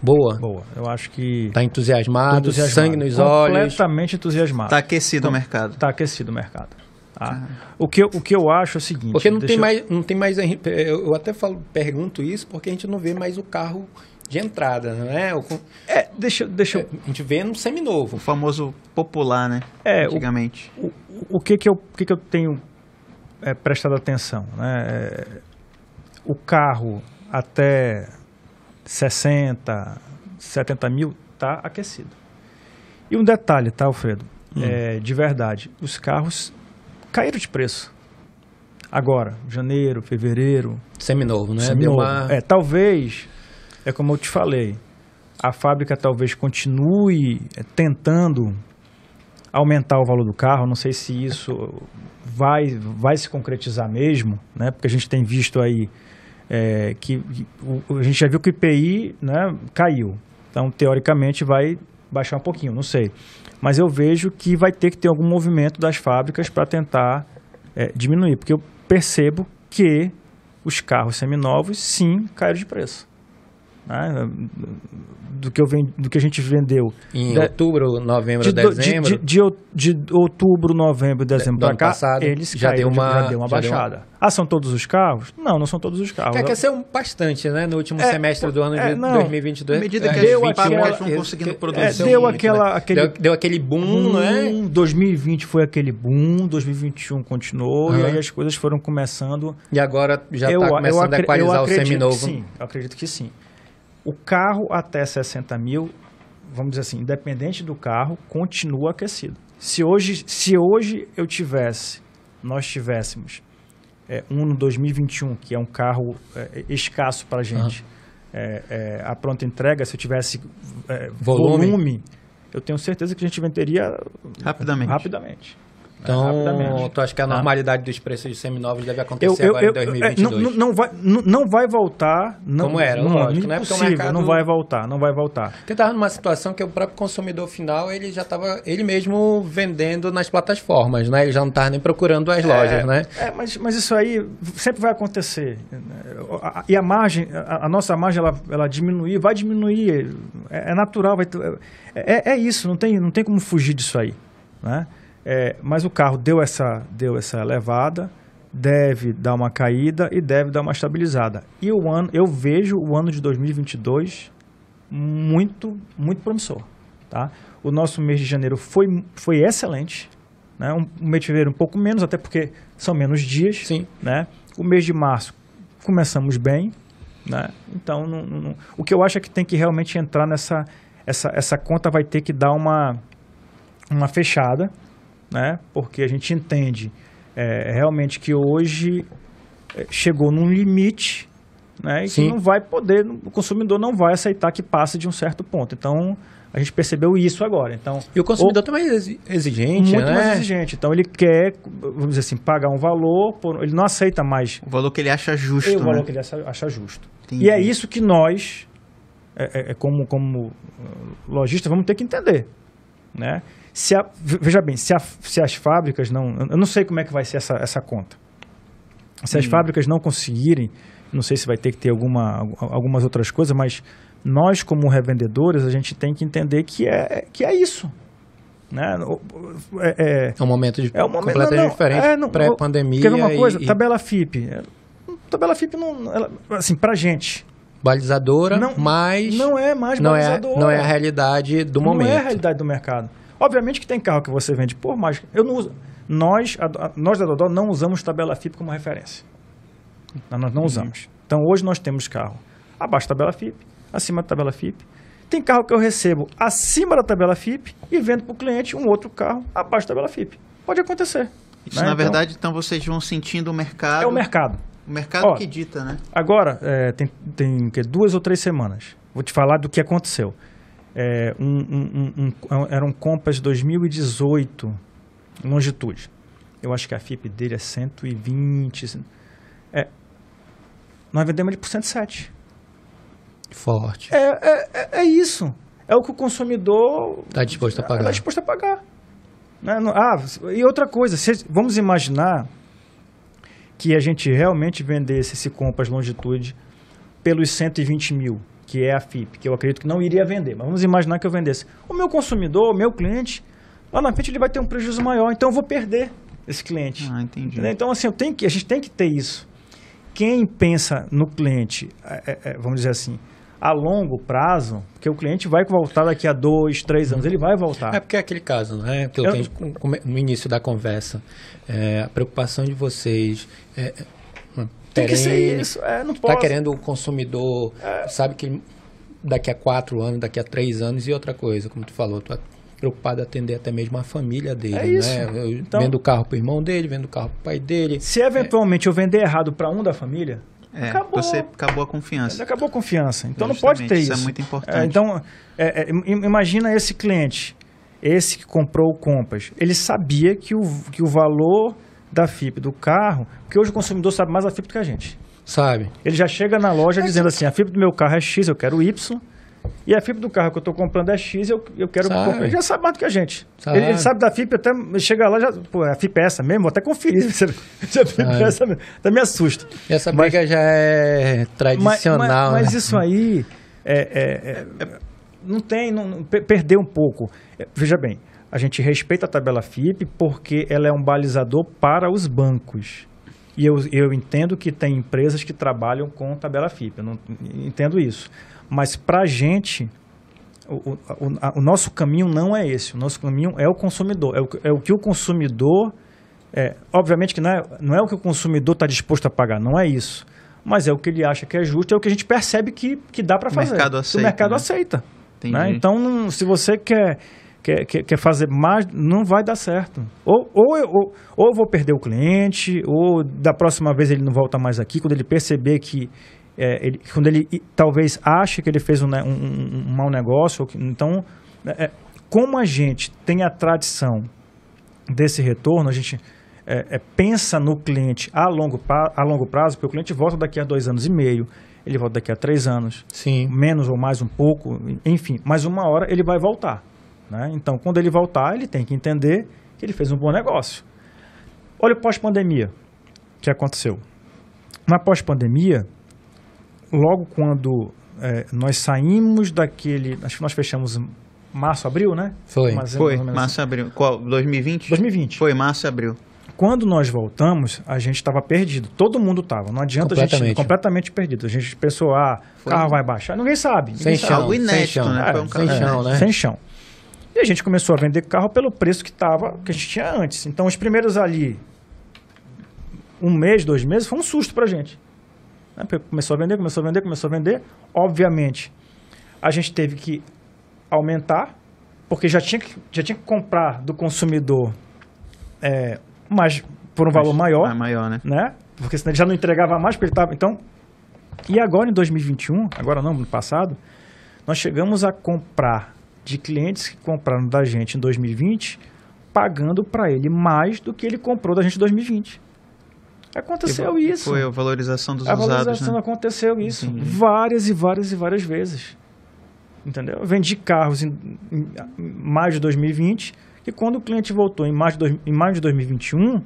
Speaker 2: Boa. Boa. Eu acho que. Está
Speaker 1: entusiasmado, entusiasmado, sangue nos completamente olhos. Completamente entusiasmado. Está aquecido Com... o mercado. Está aquecido o mercado. Tá? Tá. O, que eu, o que eu acho é o seguinte. Porque não tem eu... mais.
Speaker 2: Não tem mais eu até falo, pergunto isso porque a gente não vê mais o carro de entrada, né? O, é, deixa, deixa eu...
Speaker 3: A gente vê no seminovo. O famoso popular, né? É, Antigamente.
Speaker 1: O, o, o que, que, eu, o que, que eu tenho é, prestado atenção? Né? É, o carro até 60, 70 mil, está aquecido. E um detalhe, tá, Alfredo? Hum. É, de verdade, os carros caíram de preço. Agora, janeiro, fevereiro. Seminovo, né? Seminovo. Uma... É, talvez, é como eu te falei, a fábrica talvez continue é, tentando aumentar o valor do carro. Não sei se isso vai, vai se concretizar mesmo, né? Porque a gente tem visto aí é, que, o, a gente já viu que o IPI né, caiu. Então, teoricamente, vai baixar um pouquinho, não sei. Mas eu vejo que vai ter que ter algum movimento das fábricas para tentar é, diminuir, porque eu percebo que os carros seminovos, sim, caíram de preço né, do, que eu vend, do que a gente vendeu. Em de, outubro,
Speaker 2: novembro, de, dezembro? De,
Speaker 1: de, de, outubro, novembro, dezembro para cá, passado, eles já, deu uma, já deu uma baixada. Deu uma... Ah, são todos os carros? Não, não são todos os carros. Quer dizer um
Speaker 2: bastante né, no último é, semestre do é, ano é, de não, 2022. À medida que é. deu as fábricas vão conseguindo produzir. É, deu, né? aquela, né? aquele, deu, deu, aquele boom, boom, hum, né?
Speaker 1: 2020 foi aquele boom, 2021 continuou, uhum. e aí as coisas foram começando... E agora já está começando eu, a equalizar o seminovo. Sim, eu acredito que sim. O carro até 60 mil, vamos dizer assim, independente do carro, continua aquecido. Se hoje, se hoje eu tivesse, nós tivéssemos é, no 2021, que é um carro é, escasso para a gente, uhum. é, a pronta entrega, se eu tivesse é, volume, volume eu tenho certeza que a gente venderia rapidamente. rapidamente. Então, tu acha que a ah.
Speaker 2: normalidade ah. dos preços de seminovos deve acontecer eu, eu, agora eu, em 2022? Não,
Speaker 1: não, vai, não, não vai voltar. Não, Como era, não, lógico. Não, né? é possível, mercado... não vai
Speaker 2: voltar, não vai voltar. Porque
Speaker 1: estava numa situação que o próprio
Speaker 2: consumidor final, ele já estava, ele mesmo vendendo nas plataformas, né? Ele já não estava nem procurando as é, lojas, né?
Speaker 1: É, mas, mas isso aí sempre vai acontecer. E a margem, a, a nossa margem, ela, ela diminuir, vai diminuir. É, é natural, vai, é, é isso, não tem, não tem como fugir disso aí, né? É, mas o carro deu essa, deu essa elevada deve dar uma caída e deve dar uma estabilizada. E o ano, eu vejo o ano de 2022 muito, muito promissor. Tá? O nosso mês de janeiro foi, foi excelente. Né? Um, um mês de fevereiro um pouco menos, até porque são menos dias. Sim. Né? O mês de março começamos bem. Né? Então, não, não, o que eu acho é que tem que realmente entrar nessa... Essa, essa conta vai ter que dar uma, uma fechada né? Porque a gente entende é, realmente que hoje é, chegou num limite, né? E Sim. que não vai poder, o consumidor não vai aceitar que passe de um certo ponto. Então a gente percebeu isso agora. Então e o consumidor ou,
Speaker 2: também é exigente, muito né? mais
Speaker 1: exigente. Então ele quer, vamos dizer assim, pagar um valor, por, ele não aceita mais o valor que ele acha justo. É, o valor né? que
Speaker 3: ele acha, acha justo.
Speaker 1: Entendi. E é isso que nós, é, é, é como como uh, lojista, vamos ter que entender, né? Se a, veja bem, se, a, se, as fábricas não. Eu não sei como é que vai ser essa, essa conta. Se as hum. fábricas não conseguirem, não sei se vai ter que ter alguma, algumas outras coisas, mas nós, como revendedores, a gente tem que entender que é, que é isso. Né? É, é, é um momento de, é um momento, completamente não, diferente é, pré-pandemia. Quer ver uma coisa? E, tabela FIP. Tabela FIP, não, ela, assim, pra gente, balizadora, não, mas não é mais não balizadora. É, não é a realidade do não momento. Não é a realidade do mercado. Obviamente que tem carro que você vende por mais. Eu não uso. Nós, a, nós da Dodó não usamos tabela FIP como referência. Nós não usamos. Uhum. Então hoje nós temos carro abaixo da tabela FIP, acima da tabela FIP. Tem carro que eu recebo acima da tabela FIP e vendo para o cliente um outro carro abaixo da tabela FIP. Pode acontecer. Isso, né? na então verdade,
Speaker 3: então, então, vocês vão sentindo o mercado. É o mercado. O mercado Ó, que dita, né?
Speaker 1: Agora, é, tem, tem que, duas ou três semanas. Vou te falar do que aconteceu é, um, um, um, era um Compass 2018, longitude. Eu acho que a FIP dele é 120. É, nós vendemos ele por 107. Forte. É, é, é, é isso. É o que o consumidor. Está disposto a pagar. Está disposto a pagar. Né, ah, e outra coisa, vamos imaginar que a gente realmente vendesse esse Compass Longitude pelos 120 mil que é a FIP, que eu acredito que não iria vender, mas vamos imaginar que eu vendesse. O meu consumidor, o meu cliente, lá na frente ele vai ter um prejuízo maior, então eu vou perder esse cliente. Ah, entendi. Entendeu? Então, assim, eu tenho que, a gente tem que ter isso. Quem pensa no cliente, é, é, é vamos dizer assim, a longo prazo, porque o cliente vai voltar daqui a dois, três anos, ele vai voltar. É
Speaker 2: porque é aquele caso, né? Que eu, eu... tenho no início da conversa. É, a preocupação de vocês. É, tem que ser isso. É, não tá posso. Tá querendo o um consumidor, é. sabe que daqui a quatro anos, daqui a três anos e outra coisa, como tu falou, tu é preocupado em atender até mesmo a família dele, é né? isso. né? Eu então, vendo o carro pro irmão dele,
Speaker 1: vendo o carro pro pai dele. Se eventualmente é. eu vender errado para um da família,
Speaker 3: é, acabou. Você acabou a
Speaker 1: confiança. Acabou a confiança. Então Justamente, não pode ter isso. É isso é muito importante. então, é, é, imagina esse cliente, esse que comprou o Compass. Ele sabia que o, que o valor da FIP do carro, porque hoje o consumidor sabe mais a FIP do que a gente. Sabe. Ele já chega na loja dizendo assim, a FIP do meu carro é X, eu quero Y, e a FIP do carro que eu estou comprando é X, eu, eu quero sabe. comprar. Ele já sabe mais do que a gente. Sabe. Ele, ele, sabe da FIP, até chega lá, já, pô, a FIP é essa mesmo? Vou até conferir se a FIP é essa mesmo. Até me assusta. Essa briga mas, já é tradicional. Mas, mas, né? mas isso aí é, é, é não tem, não, perdeu um pouco. É, veja bem, a gente respeita a tabela FIP porque ela é um balizador para os bancos. E eu, eu entendo que tem empresas que trabalham com tabela FIP, eu não entendo isso. Mas para a gente, o, o, o, nosso caminho não é esse. O nosso caminho é o consumidor. É o, é o que o consumidor. É, obviamente que não é, não é o que o consumidor está disposto a pagar, não é isso. Mas é o que ele acha que é justo, é o que a gente percebe que, que dá para fazer. O mercado aceita. O mercado né? aceita. Né? Então, se você quer quer, quer, quer fazer mais, não vai dar certo. Ou, ou, eu, ou, ou eu vou perder o cliente, ou da próxima vez ele não volta mais aqui, quando ele perceber que é, ele, quando ele talvez acha que ele fez um, né, um, um, um mau negócio. Então, é, é, como a gente tem a tradição desse retorno, a gente é, é pensa no cliente a longo, pra, a longo prazo, porque o cliente volta daqui a dois anos e meio, ele volta daqui a três anos, Sim. menos ou mais um pouco, enfim, mas uma hora ele vai voltar. Né? Então, quando ele voltar, ele tem que entender que ele fez um bom negócio. Olha o pós-pandemia que aconteceu. Na pós-pandemia, logo quando é, nós saímos daquele. Acho que nós fechamos março, abril, né? Foi. Mas, foi, março, assim.
Speaker 3: abril. Qual? 2020? 2020. Foi março, abril.
Speaker 1: Quando nós voltamos, a gente estava perdido. Todo mundo estava. Não adianta a gente completamente perdido. A gente pensou, ah, o carro vai baixar. Ninguém sabe. Ninguém sem sabe. chão. Algo inédito, sem chão, né? um é, sem é, chão, né? Sem chão. E a gente começou a vender carro pelo preço que estava, que a gente tinha antes. Então, os primeiros ali, um mês, dois meses, foi um susto para a gente. Né? Porque começou a vender, começou a vender, começou a vender. Obviamente, a gente teve que aumentar, porque já tinha que, já tinha que comprar do consumidor é, mais, por um valor maior. maior, né? né? Porque senão ele já não entregava mais, porque ele estava... Então, e agora, em 2021, agora não, no passado, nós chegamos a comprar de clientes que compraram da gente em 2020 pagando para ele mais do que ele comprou da gente em 2020. Aconteceu e, isso. Foi a valorização dos a usados. A né? valorização né? aconteceu isso Entendi. várias e várias e várias vezes. Entendeu? Eu vendi carros em, em, em maio de 2020 e quando o cliente voltou em maio de, dois, em de 2021, eu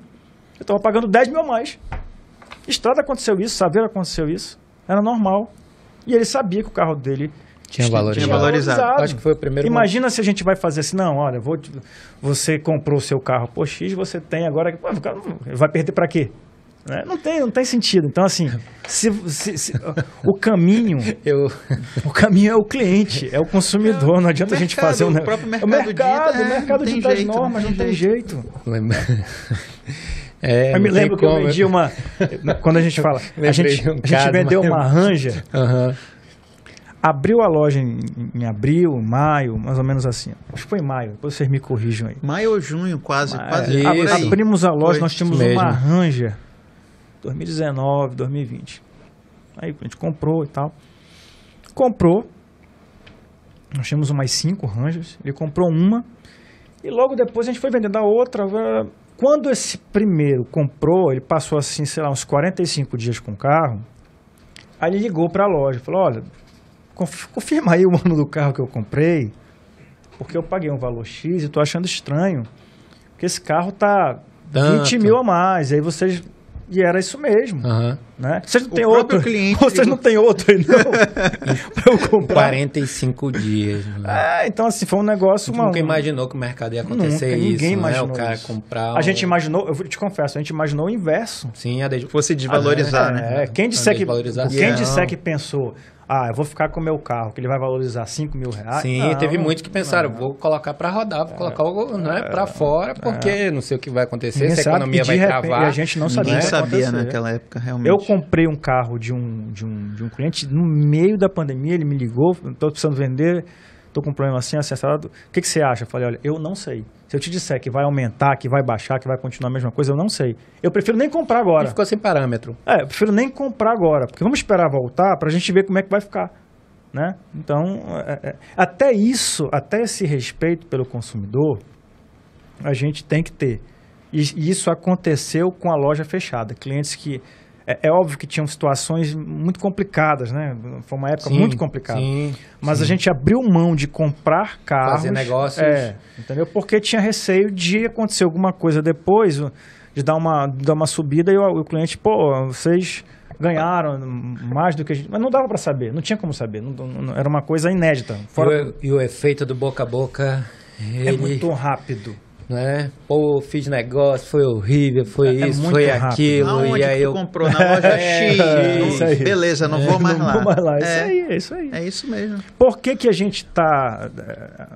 Speaker 1: estava pagando 10 mil a mais. Estrada aconteceu isso, Saveiro aconteceu isso, era normal. E ele sabia que o carro dele tinha valorizado. Tinha valorizado. Acho que foi o primeiro. Imagina momento. se a gente vai fazer assim, não, olha, vou, você comprou o seu carro por X, você tem agora, pô, vai perder para quê? Né? Não, tem, não tem sentido. Então, assim, se, se, se o caminho Eu... o caminho é o cliente, é o consumidor. não adianta mercado, a gente fazer um... o próprio
Speaker 3: mercado. O é, mercado, dita, o mercado é, dita as normas, não, tem jeito.
Speaker 1: É, eu me lembro que como. eu vendi uma. Quando a gente fala, a gente, um a gente vendeu uma ranja. Uhum abriu a loja em, em, abril, maio, mais ou menos assim. Acho que foi em maio, depois vocês me corrijam aí. Maio ou junho, quase, maio, quase. É. aí. abrimos a loja, foi nós tínhamos mesmo. uma Ranger 2019, 2020. Aí a gente comprou e tal. Comprou. Nós tínhamos umas cinco Rangers. Ele comprou uma. E logo depois a gente foi vendendo a outra. Quando esse primeiro comprou, ele passou assim, sei lá, uns 45 dias com o carro. Aí ele ligou para a loja, falou: "Olha, confirma aí o ano do carro que eu comprei, porque eu paguei um valor X e estou achando estranho, porque esse carro tá 20 mil a mais, aí vocês... E era isso mesmo, uhum. né? Vocês não têm outro? Cliente, vocês não têm outro aí, não?
Speaker 2: eu comprar. 45 dias.
Speaker 1: Né? É, então assim, foi um negócio... Uma... Nunca imaginou que o mercado ia acontecer nunca, isso, ninguém imaginou né? O cara isso. comprar... Um... A gente imaginou, eu te confesso, a gente imaginou o inverso. Sim, a de... Fosse desvalorizar, ah, né? É, quem disser, que, quem disser que pensou ah, eu vou ficar com o meu carro, que ele vai valorizar 5 mil reais. Sim, não, teve muitos
Speaker 2: que pensaram, não. vou colocar para rodar, vou é, colocar o, né, é, para fora, é. porque é. não sei o que vai acontecer, Ninguém se a economia
Speaker 1: vai repente, travar. E a gente não sabia. Ninguém sabia naquela época, realmente. Eu comprei um carro de um, de, um, de um cliente, no meio da pandemia, ele me ligou, estou precisando vender, estou com um problema assim, assim, assado. O que, que você acha? Eu falei, olha, eu não sei. Se eu te disser que vai aumentar, que vai baixar, que vai continuar a mesma coisa, eu não sei. Eu prefiro nem comprar agora. E ficou sem parâmetro. É, eu prefiro nem comprar agora, porque vamos esperar voltar para a gente ver como é que vai ficar. Né? Então, é, é, é, até isso, até esse respeito pelo consumidor, a gente tem que ter. E, e isso aconteceu com a loja fechada. Clientes que é, é, óbvio que tinham situações muito complicadas, né? Foi uma época sim, muito complicada. Sim, Mas sim. a gente abriu mão de comprar carros. Fazer negócios. É, entendeu? Porque tinha receio de acontecer alguma coisa depois, de dar uma, dar uma subida e o, o cliente, pô, vocês ganharam mais do que a gente. Mas não dava para saber, não tinha como saber. Não, não, era uma coisa inédita. Fora... E,
Speaker 2: o, e o efeito do boca a boca. É ele... É muito rápido né? Pô, fiz negócio, foi horrível, foi é,
Speaker 3: isso, foi rápido. aquilo. Aonde e aí eu comprou na loja é, X. Não, beleza, não, vou mais, não vou mais lá. Isso é. aí,
Speaker 1: é isso aí. É isso mesmo. Por que, que a gente está é,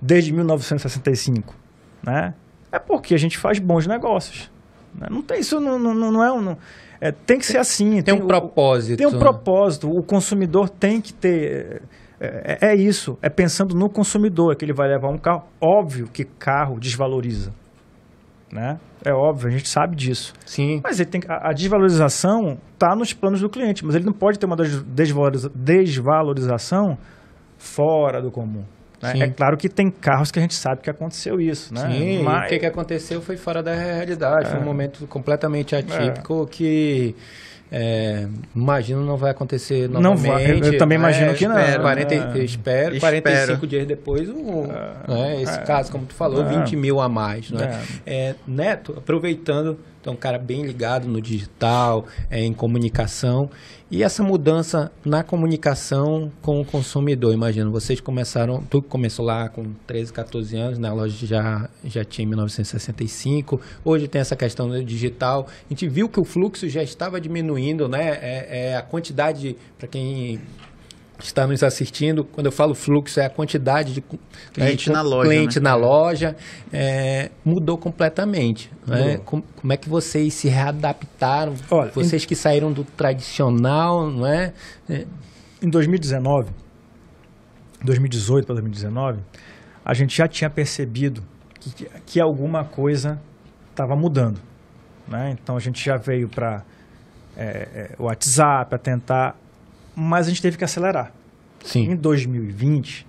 Speaker 1: desde 1965, né? É porque a gente faz bons negócios. Né? Não tem isso, não, não, não é um é, tem que ser assim. Tem, tem um o, propósito. Tem um né? propósito. O consumidor tem que ter é, é, é, isso, é pensando no consumidor que ele vai levar um carro. Óbvio que carro desvaloriza. Né? É óbvio, a gente sabe disso. Sim. Mas ele tem, a, a desvalorização está nos planos do cliente, mas ele não pode ter uma desvaloriza, desvalorização fora do comum. Né? É claro que tem carros que a gente sabe que aconteceu isso. Né? Sim, mas... o que,
Speaker 2: que aconteceu foi fora da realidade. É. Foi um é. momento completamente é. atípico é. que é, imagino não vai acontecer novamente. Não vai, eu, né? também imagino é, que não. Espero, 40, é. espero, 45 dias depois, o, é. né, esse é. caso, como tu falou, 20 é. mil a mais. Né? Neto, aproveitando então, um cara bem ligado no digital, é, em comunicação. E essa mudança na comunicação com o consumidor, imagino. Vocês começaram, tu começou lá com 13, 14 anos, na né? loja já, já tinha em 1965. Hoje tem essa questão do digital. A gente viu que o fluxo já estava diminuindo, né? É, é a quantidade, para quem que está nos assistindo. Quando eu falo fluxo, é a quantidade de cliente na loja. Cliente né? na é. loja é, mudou completamente. Né? Mudou. Né? Como, como, é que vocês se readaptaram? Olha, vocês em... que saíram do tradicional, não é? é.
Speaker 1: Em 2019, 2018 para 2019, a gente já tinha percebido que, que alguma coisa estava mudando. Né? Então a gente já veio para é, é WhatsApp, para tentar mas a gente teve que acelerar. Sim. Em 2020,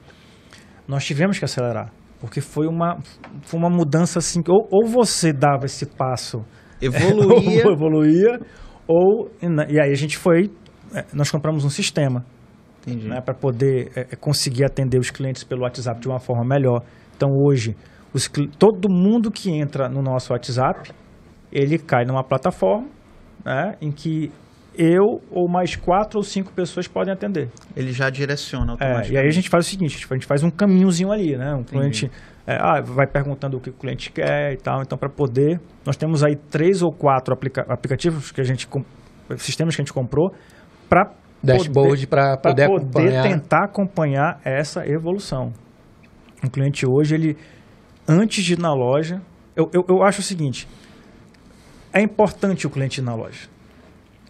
Speaker 1: nós tivemos que acelerar, porque foi uma, foi uma mudança assim, ou, ou você dava esse passo... É, evoluía. ou evoluía, ou... E aí a gente foi... É, nós compramos um sistema. Né, para poder é, é, conseguir atender os clientes pelo WhatsApp de uma forma melhor. Então, hoje, os, todo mundo que entra no nosso WhatsApp, ele cai numa plataforma né, em que eu ou mais quatro ou cinco pessoas podem atender. Ele já direciona é, automaticamente. É, e aí a gente faz o seguinte, a gente faz um caminhozinho ali, né? Um cliente é, ah, vai perguntando o que o cliente quer e tal. Então, para poder... Nós temos aí três ou quatro aplica aplicativos que a gente... Sistemas que a gente comprou para Dashboard para poder, poder, acompanhar. tentar acompanhar essa evolução. Um cliente hoje, ele... Antes de ir na loja... eu, eu, eu acho o seguinte... É importante o cliente ir na loja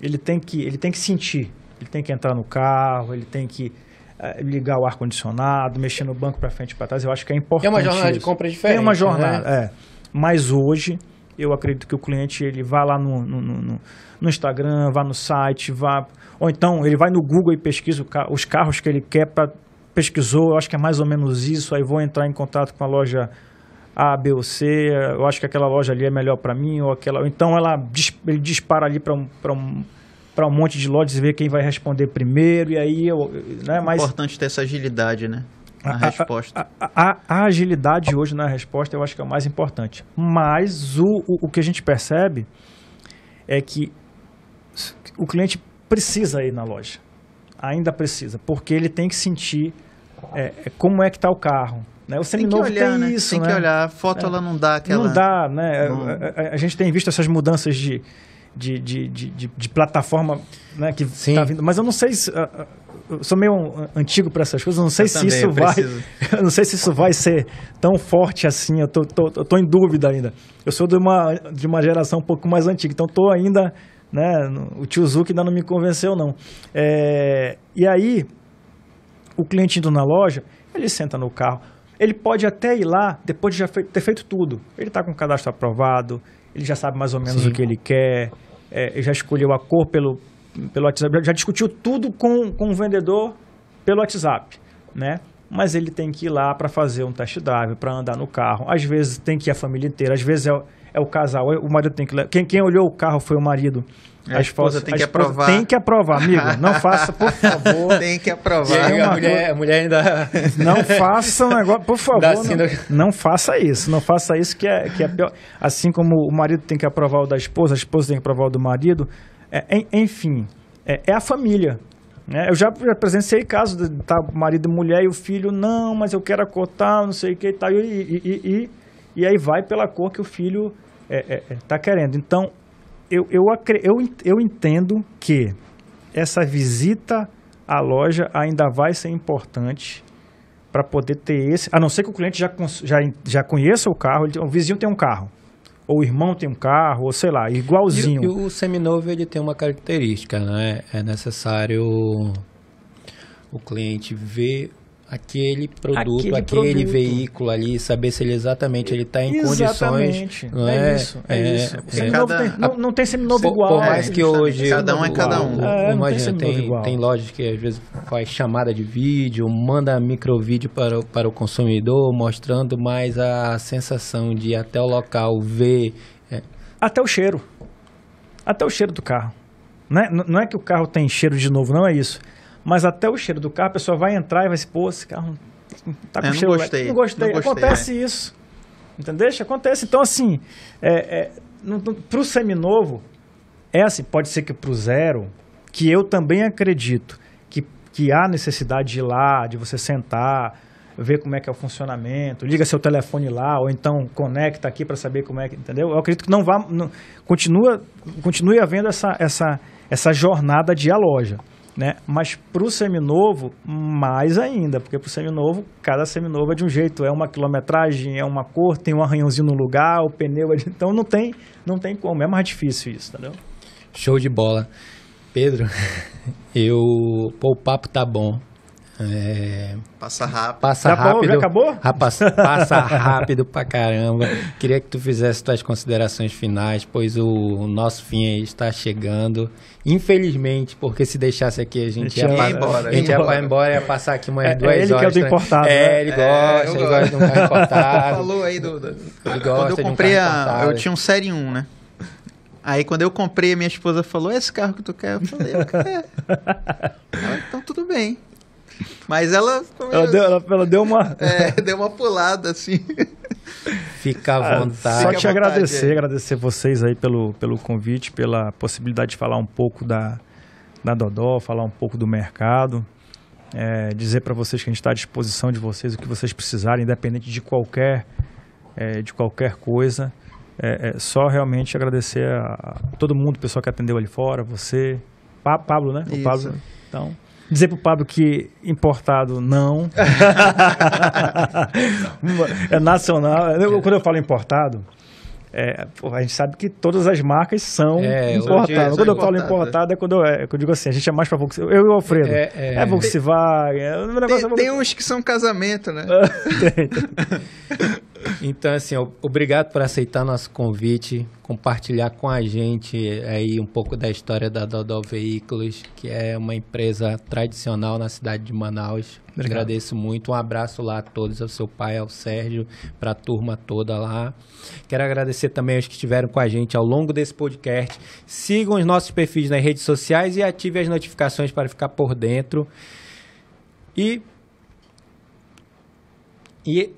Speaker 1: ele tem que, ele tem que sentir. Ele tem que entrar no carro, ele tem que uh, ligar o ar-condicionado, mexer no banco para frente e para trás. Eu acho que é importante. É uma jornada isso. de compra diferente. É né? uma jornada, né? é. Mas hoje, eu acredito que o cliente ele vá lá no, no, no, no, Instagram, vá no site, vá. Ou então ele vai no Google e pesquisa ca os carros que ele quer para. Pesquisou, eu acho que é mais ou menos isso. Aí vou entrar em contato com a loja a, B ou C, eu acho que aquela loja ali é melhor para mim, ou aquela. Então ela ele dispara ali para um, um para um monte de lojas ver quem vai responder primeiro e aí eu, né, mais é
Speaker 3: importante ter essa agilidade, né? Na a, resposta.
Speaker 1: A, a, a, agilidade hoje na resposta eu acho que é o mais importante. Mas o, o, o que a gente percebe é que o cliente precisa ir na loja. Ainda precisa, porque ele tem que sentir é, é como é que está o carro, né? O seminovo tem, olhar, tem né? isso, tem que né? olhar. A foto é. ela não dá aquela... Não dá, né? A, a, a, gente tem visto essas mudanças de, de, de, de, de plataforma né? que está vindo. Mas eu não sei se... Eu sou meio antigo para essas coisas, não sei eu se isso vai, não sei se isso vai ser tão forte assim. Eu tô, tô, tô, em dúvida ainda. Eu sou de uma de uma geração um pouco mais antiga, então tô ainda, né? O tio Zuc ainda não me convenceu não. É, e aí o cliente indo na loja, ele senta no carro. Ele pode até ir lá depois de já fe ter feito tudo. Ele está com o cadastro aprovado, ele já sabe mais ou menos Sim. o que ele quer, é, ele já escolheu a cor pelo, pelo WhatsApp, já discutiu tudo com, com o vendedor pelo WhatsApp, né? mas ele tem que ir lá para fazer um test drive, para andar no carro. Às vezes tem que ir a família inteira, às vezes é o, é o casal, o marido tem que quem, quem olhou o carro foi o marido. A, a esposa, tem que esposa aprovar. Tem que aprovar, amigo. Não faça, por
Speaker 3: favor.
Speaker 2: tem que aprovar. a, mulher, a mulher ainda.
Speaker 1: não faça um negócio, por favor. Não, assim não, não, faça isso. Não faça isso que é, que é pior. Assim como o marido tem que aprovar o da esposa, a esposa tem que aprovar o do marido. É, enfim, é, é a família. Né? Eu já, já presenciei casos de tá, marido e mulher e o filho, não, mas eu quero acotar, não sei o que e tal. E, e, e, e aí vai pela cor que o filho está é, é, é tá querendo. Então, eu, eu, eu, eu entendo que essa visita à loja ainda vai ser importante para poder ter esse. A não ser que o cliente já, já, já conheça o carro, ele, o vizinho tem um carro ou o irmão tem um carro, ou sei lá, igualzinho. E, e
Speaker 2: o seminovo ele tem uma característica, né? É necessário o cliente ver aquele produto, aquele, aquele produto. veículo ali, saber se ele exatamente ele está em exatamente. condições. Não é, é isso. É, é isso. É, cada... tem, não,
Speaker 1: não, tem seminovo igual. Por mais que é, hoje. Cada um é cada um. É, imagina, tem,
Speaker 2: tem, tem lojas que às vezes faz chamada de vídeo, manda microvídeo para, o, para o consumidor, mostrando
Speaker 1: mais a sensação de ir até o local, ver. É. Até o cheiro. Até o cheiro do carro. Não é, não é que o carro tem cheiro de novo, não é isso. Mas até o cheiro do carro, a pessoa vai entrar e vai se pô, esse carro tá com é, cheiro... Não gostei, é, não gostei. Não gostei. Acontece é. isso. Entendeu? Acontece. Então, assim, é, é, no, no, pro seminovo, é assim, pode ser que pro zero, que eu também acredito que, que há necessidade de ir lá, de você sentar, ver como é que é o funcionamento, liga seu telefone lá, ou então conecta aqui para saber como é que. Entendeu? Eu acredito que não vá. Não, continua, continue havendo essa, essa, essa jornada de a loja. Né? Mas para o seminovo, mais ainda, porque para o seminovo, cada seminovo é de um jeito, é uma quilometragem, é uma cor, tem um arranhãozinho no lugar, o pneu é de... Então não tem, não tem como, é mais difícil isso, entendeu?
Speaker 2: Show de bola. Pedro, eu... Pô, o papo tá bom, é... Passa rápido. Passa já rápido. acabou? Rapaz, passa rápido pra caramba. Queria que tu fizesse tuas considerações finais, pois o nosso fim está chegando. Infelizmente, porque se deixasse aqui a gente ia, ia, embora, a gente ia, embora. ia, embora, ia passar aqui uma é, duas horas. É ele horas, que é do importado. É, né? É, ele gosta, ele gosta de um carro importado.
Speaker 3: Falou aí do... Ele gosta Quando eu comprei um a... Eu tinha um Série 1, né? Aí quando eu comprei, minha esposa falou: é esse carro que tu quer? Eu falei: eu quero. então tudo bem. Mas ela. Ela deu, ela, ela deu uma. É, deu uma pulada, assim. Fica à vontade. Ah, só te vontade, agradecer,
Speaker 1: é. agradecer vocês aí pelo, pelo convite, pela possibilidade de falar um pouco da, da Dodó, falar um pouco do mercado. É, dizer para vocês que a gente está à disposição de vocês, o que vocês precisarem, independente de qualquer, é, de qualquer coisa. É, é, só realmente agradecer a, a todo mundo, o pessoal que atendeu ali fora, você, pa Pablo, né? Isso. O Pablo. Então, Dizer pro Pablo que importado não. é nacional. Eu, quando eu falo importado, é, a gente sabe que todas as marcas são é, importadas. Quando eu importado. falo importado é quando eu, é, eu, digo assim, a gente é mais para Volkswagen. Eu e o Alfredo. É, é, é Volkswagen. É tem, tem,
Speaker 3: Volkswagen. tem uns que são casamento, né? tem,
Speaker 2: então, assim, obrigado por aceitar nosso convite, compartilhar com a gente aí um pouco da história da Dodol Veículos, que é uma empresa tradicional na cidade de Manaus. Obrigado. Agradeço muito. Um abraço lá a todos, ao seu pai, ao Sérgio, para a turma toda lá. Quero agradecer também aos que estiveram com a gente ao longo desse podcast. Sigam os nossos perfis nas redes sociais e ativem as notificações para ficar por dentro. E. E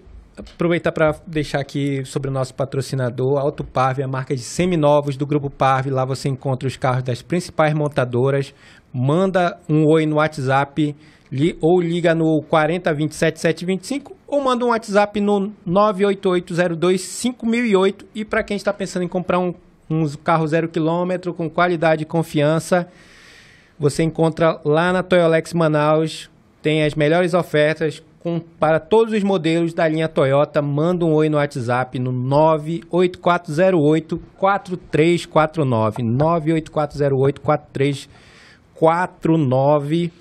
Speaker 2: aproveitar para deixar aqui sobre o nosso patrocinador, Auto Parve, a marca de seminovos do Grupo Parve. Lá você encontra os carros das principais montadoras. Manda um oi no WhatsApp li, ou liga no 4027-725 ou manda um WhatsApp no 988025008. E para quem está pensando em comprar um, um carro zero quilômetro com qualidade e confiança, você encontra lá na Toyolex Manaus. Tem as melhores ofertas, com, para todos os modelos da linha Toyota. Manda um oi no WhatsApp no 98408 4349. 98408 4349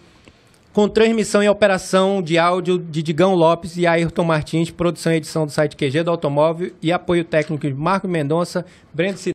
Speaker 2: com transmissão e operação de áudio de Digão Lopes e Ayrton Martins, produção e edição do site QG do Automóvel e apoio técnico de Marco Mendonça, Breno Cidade.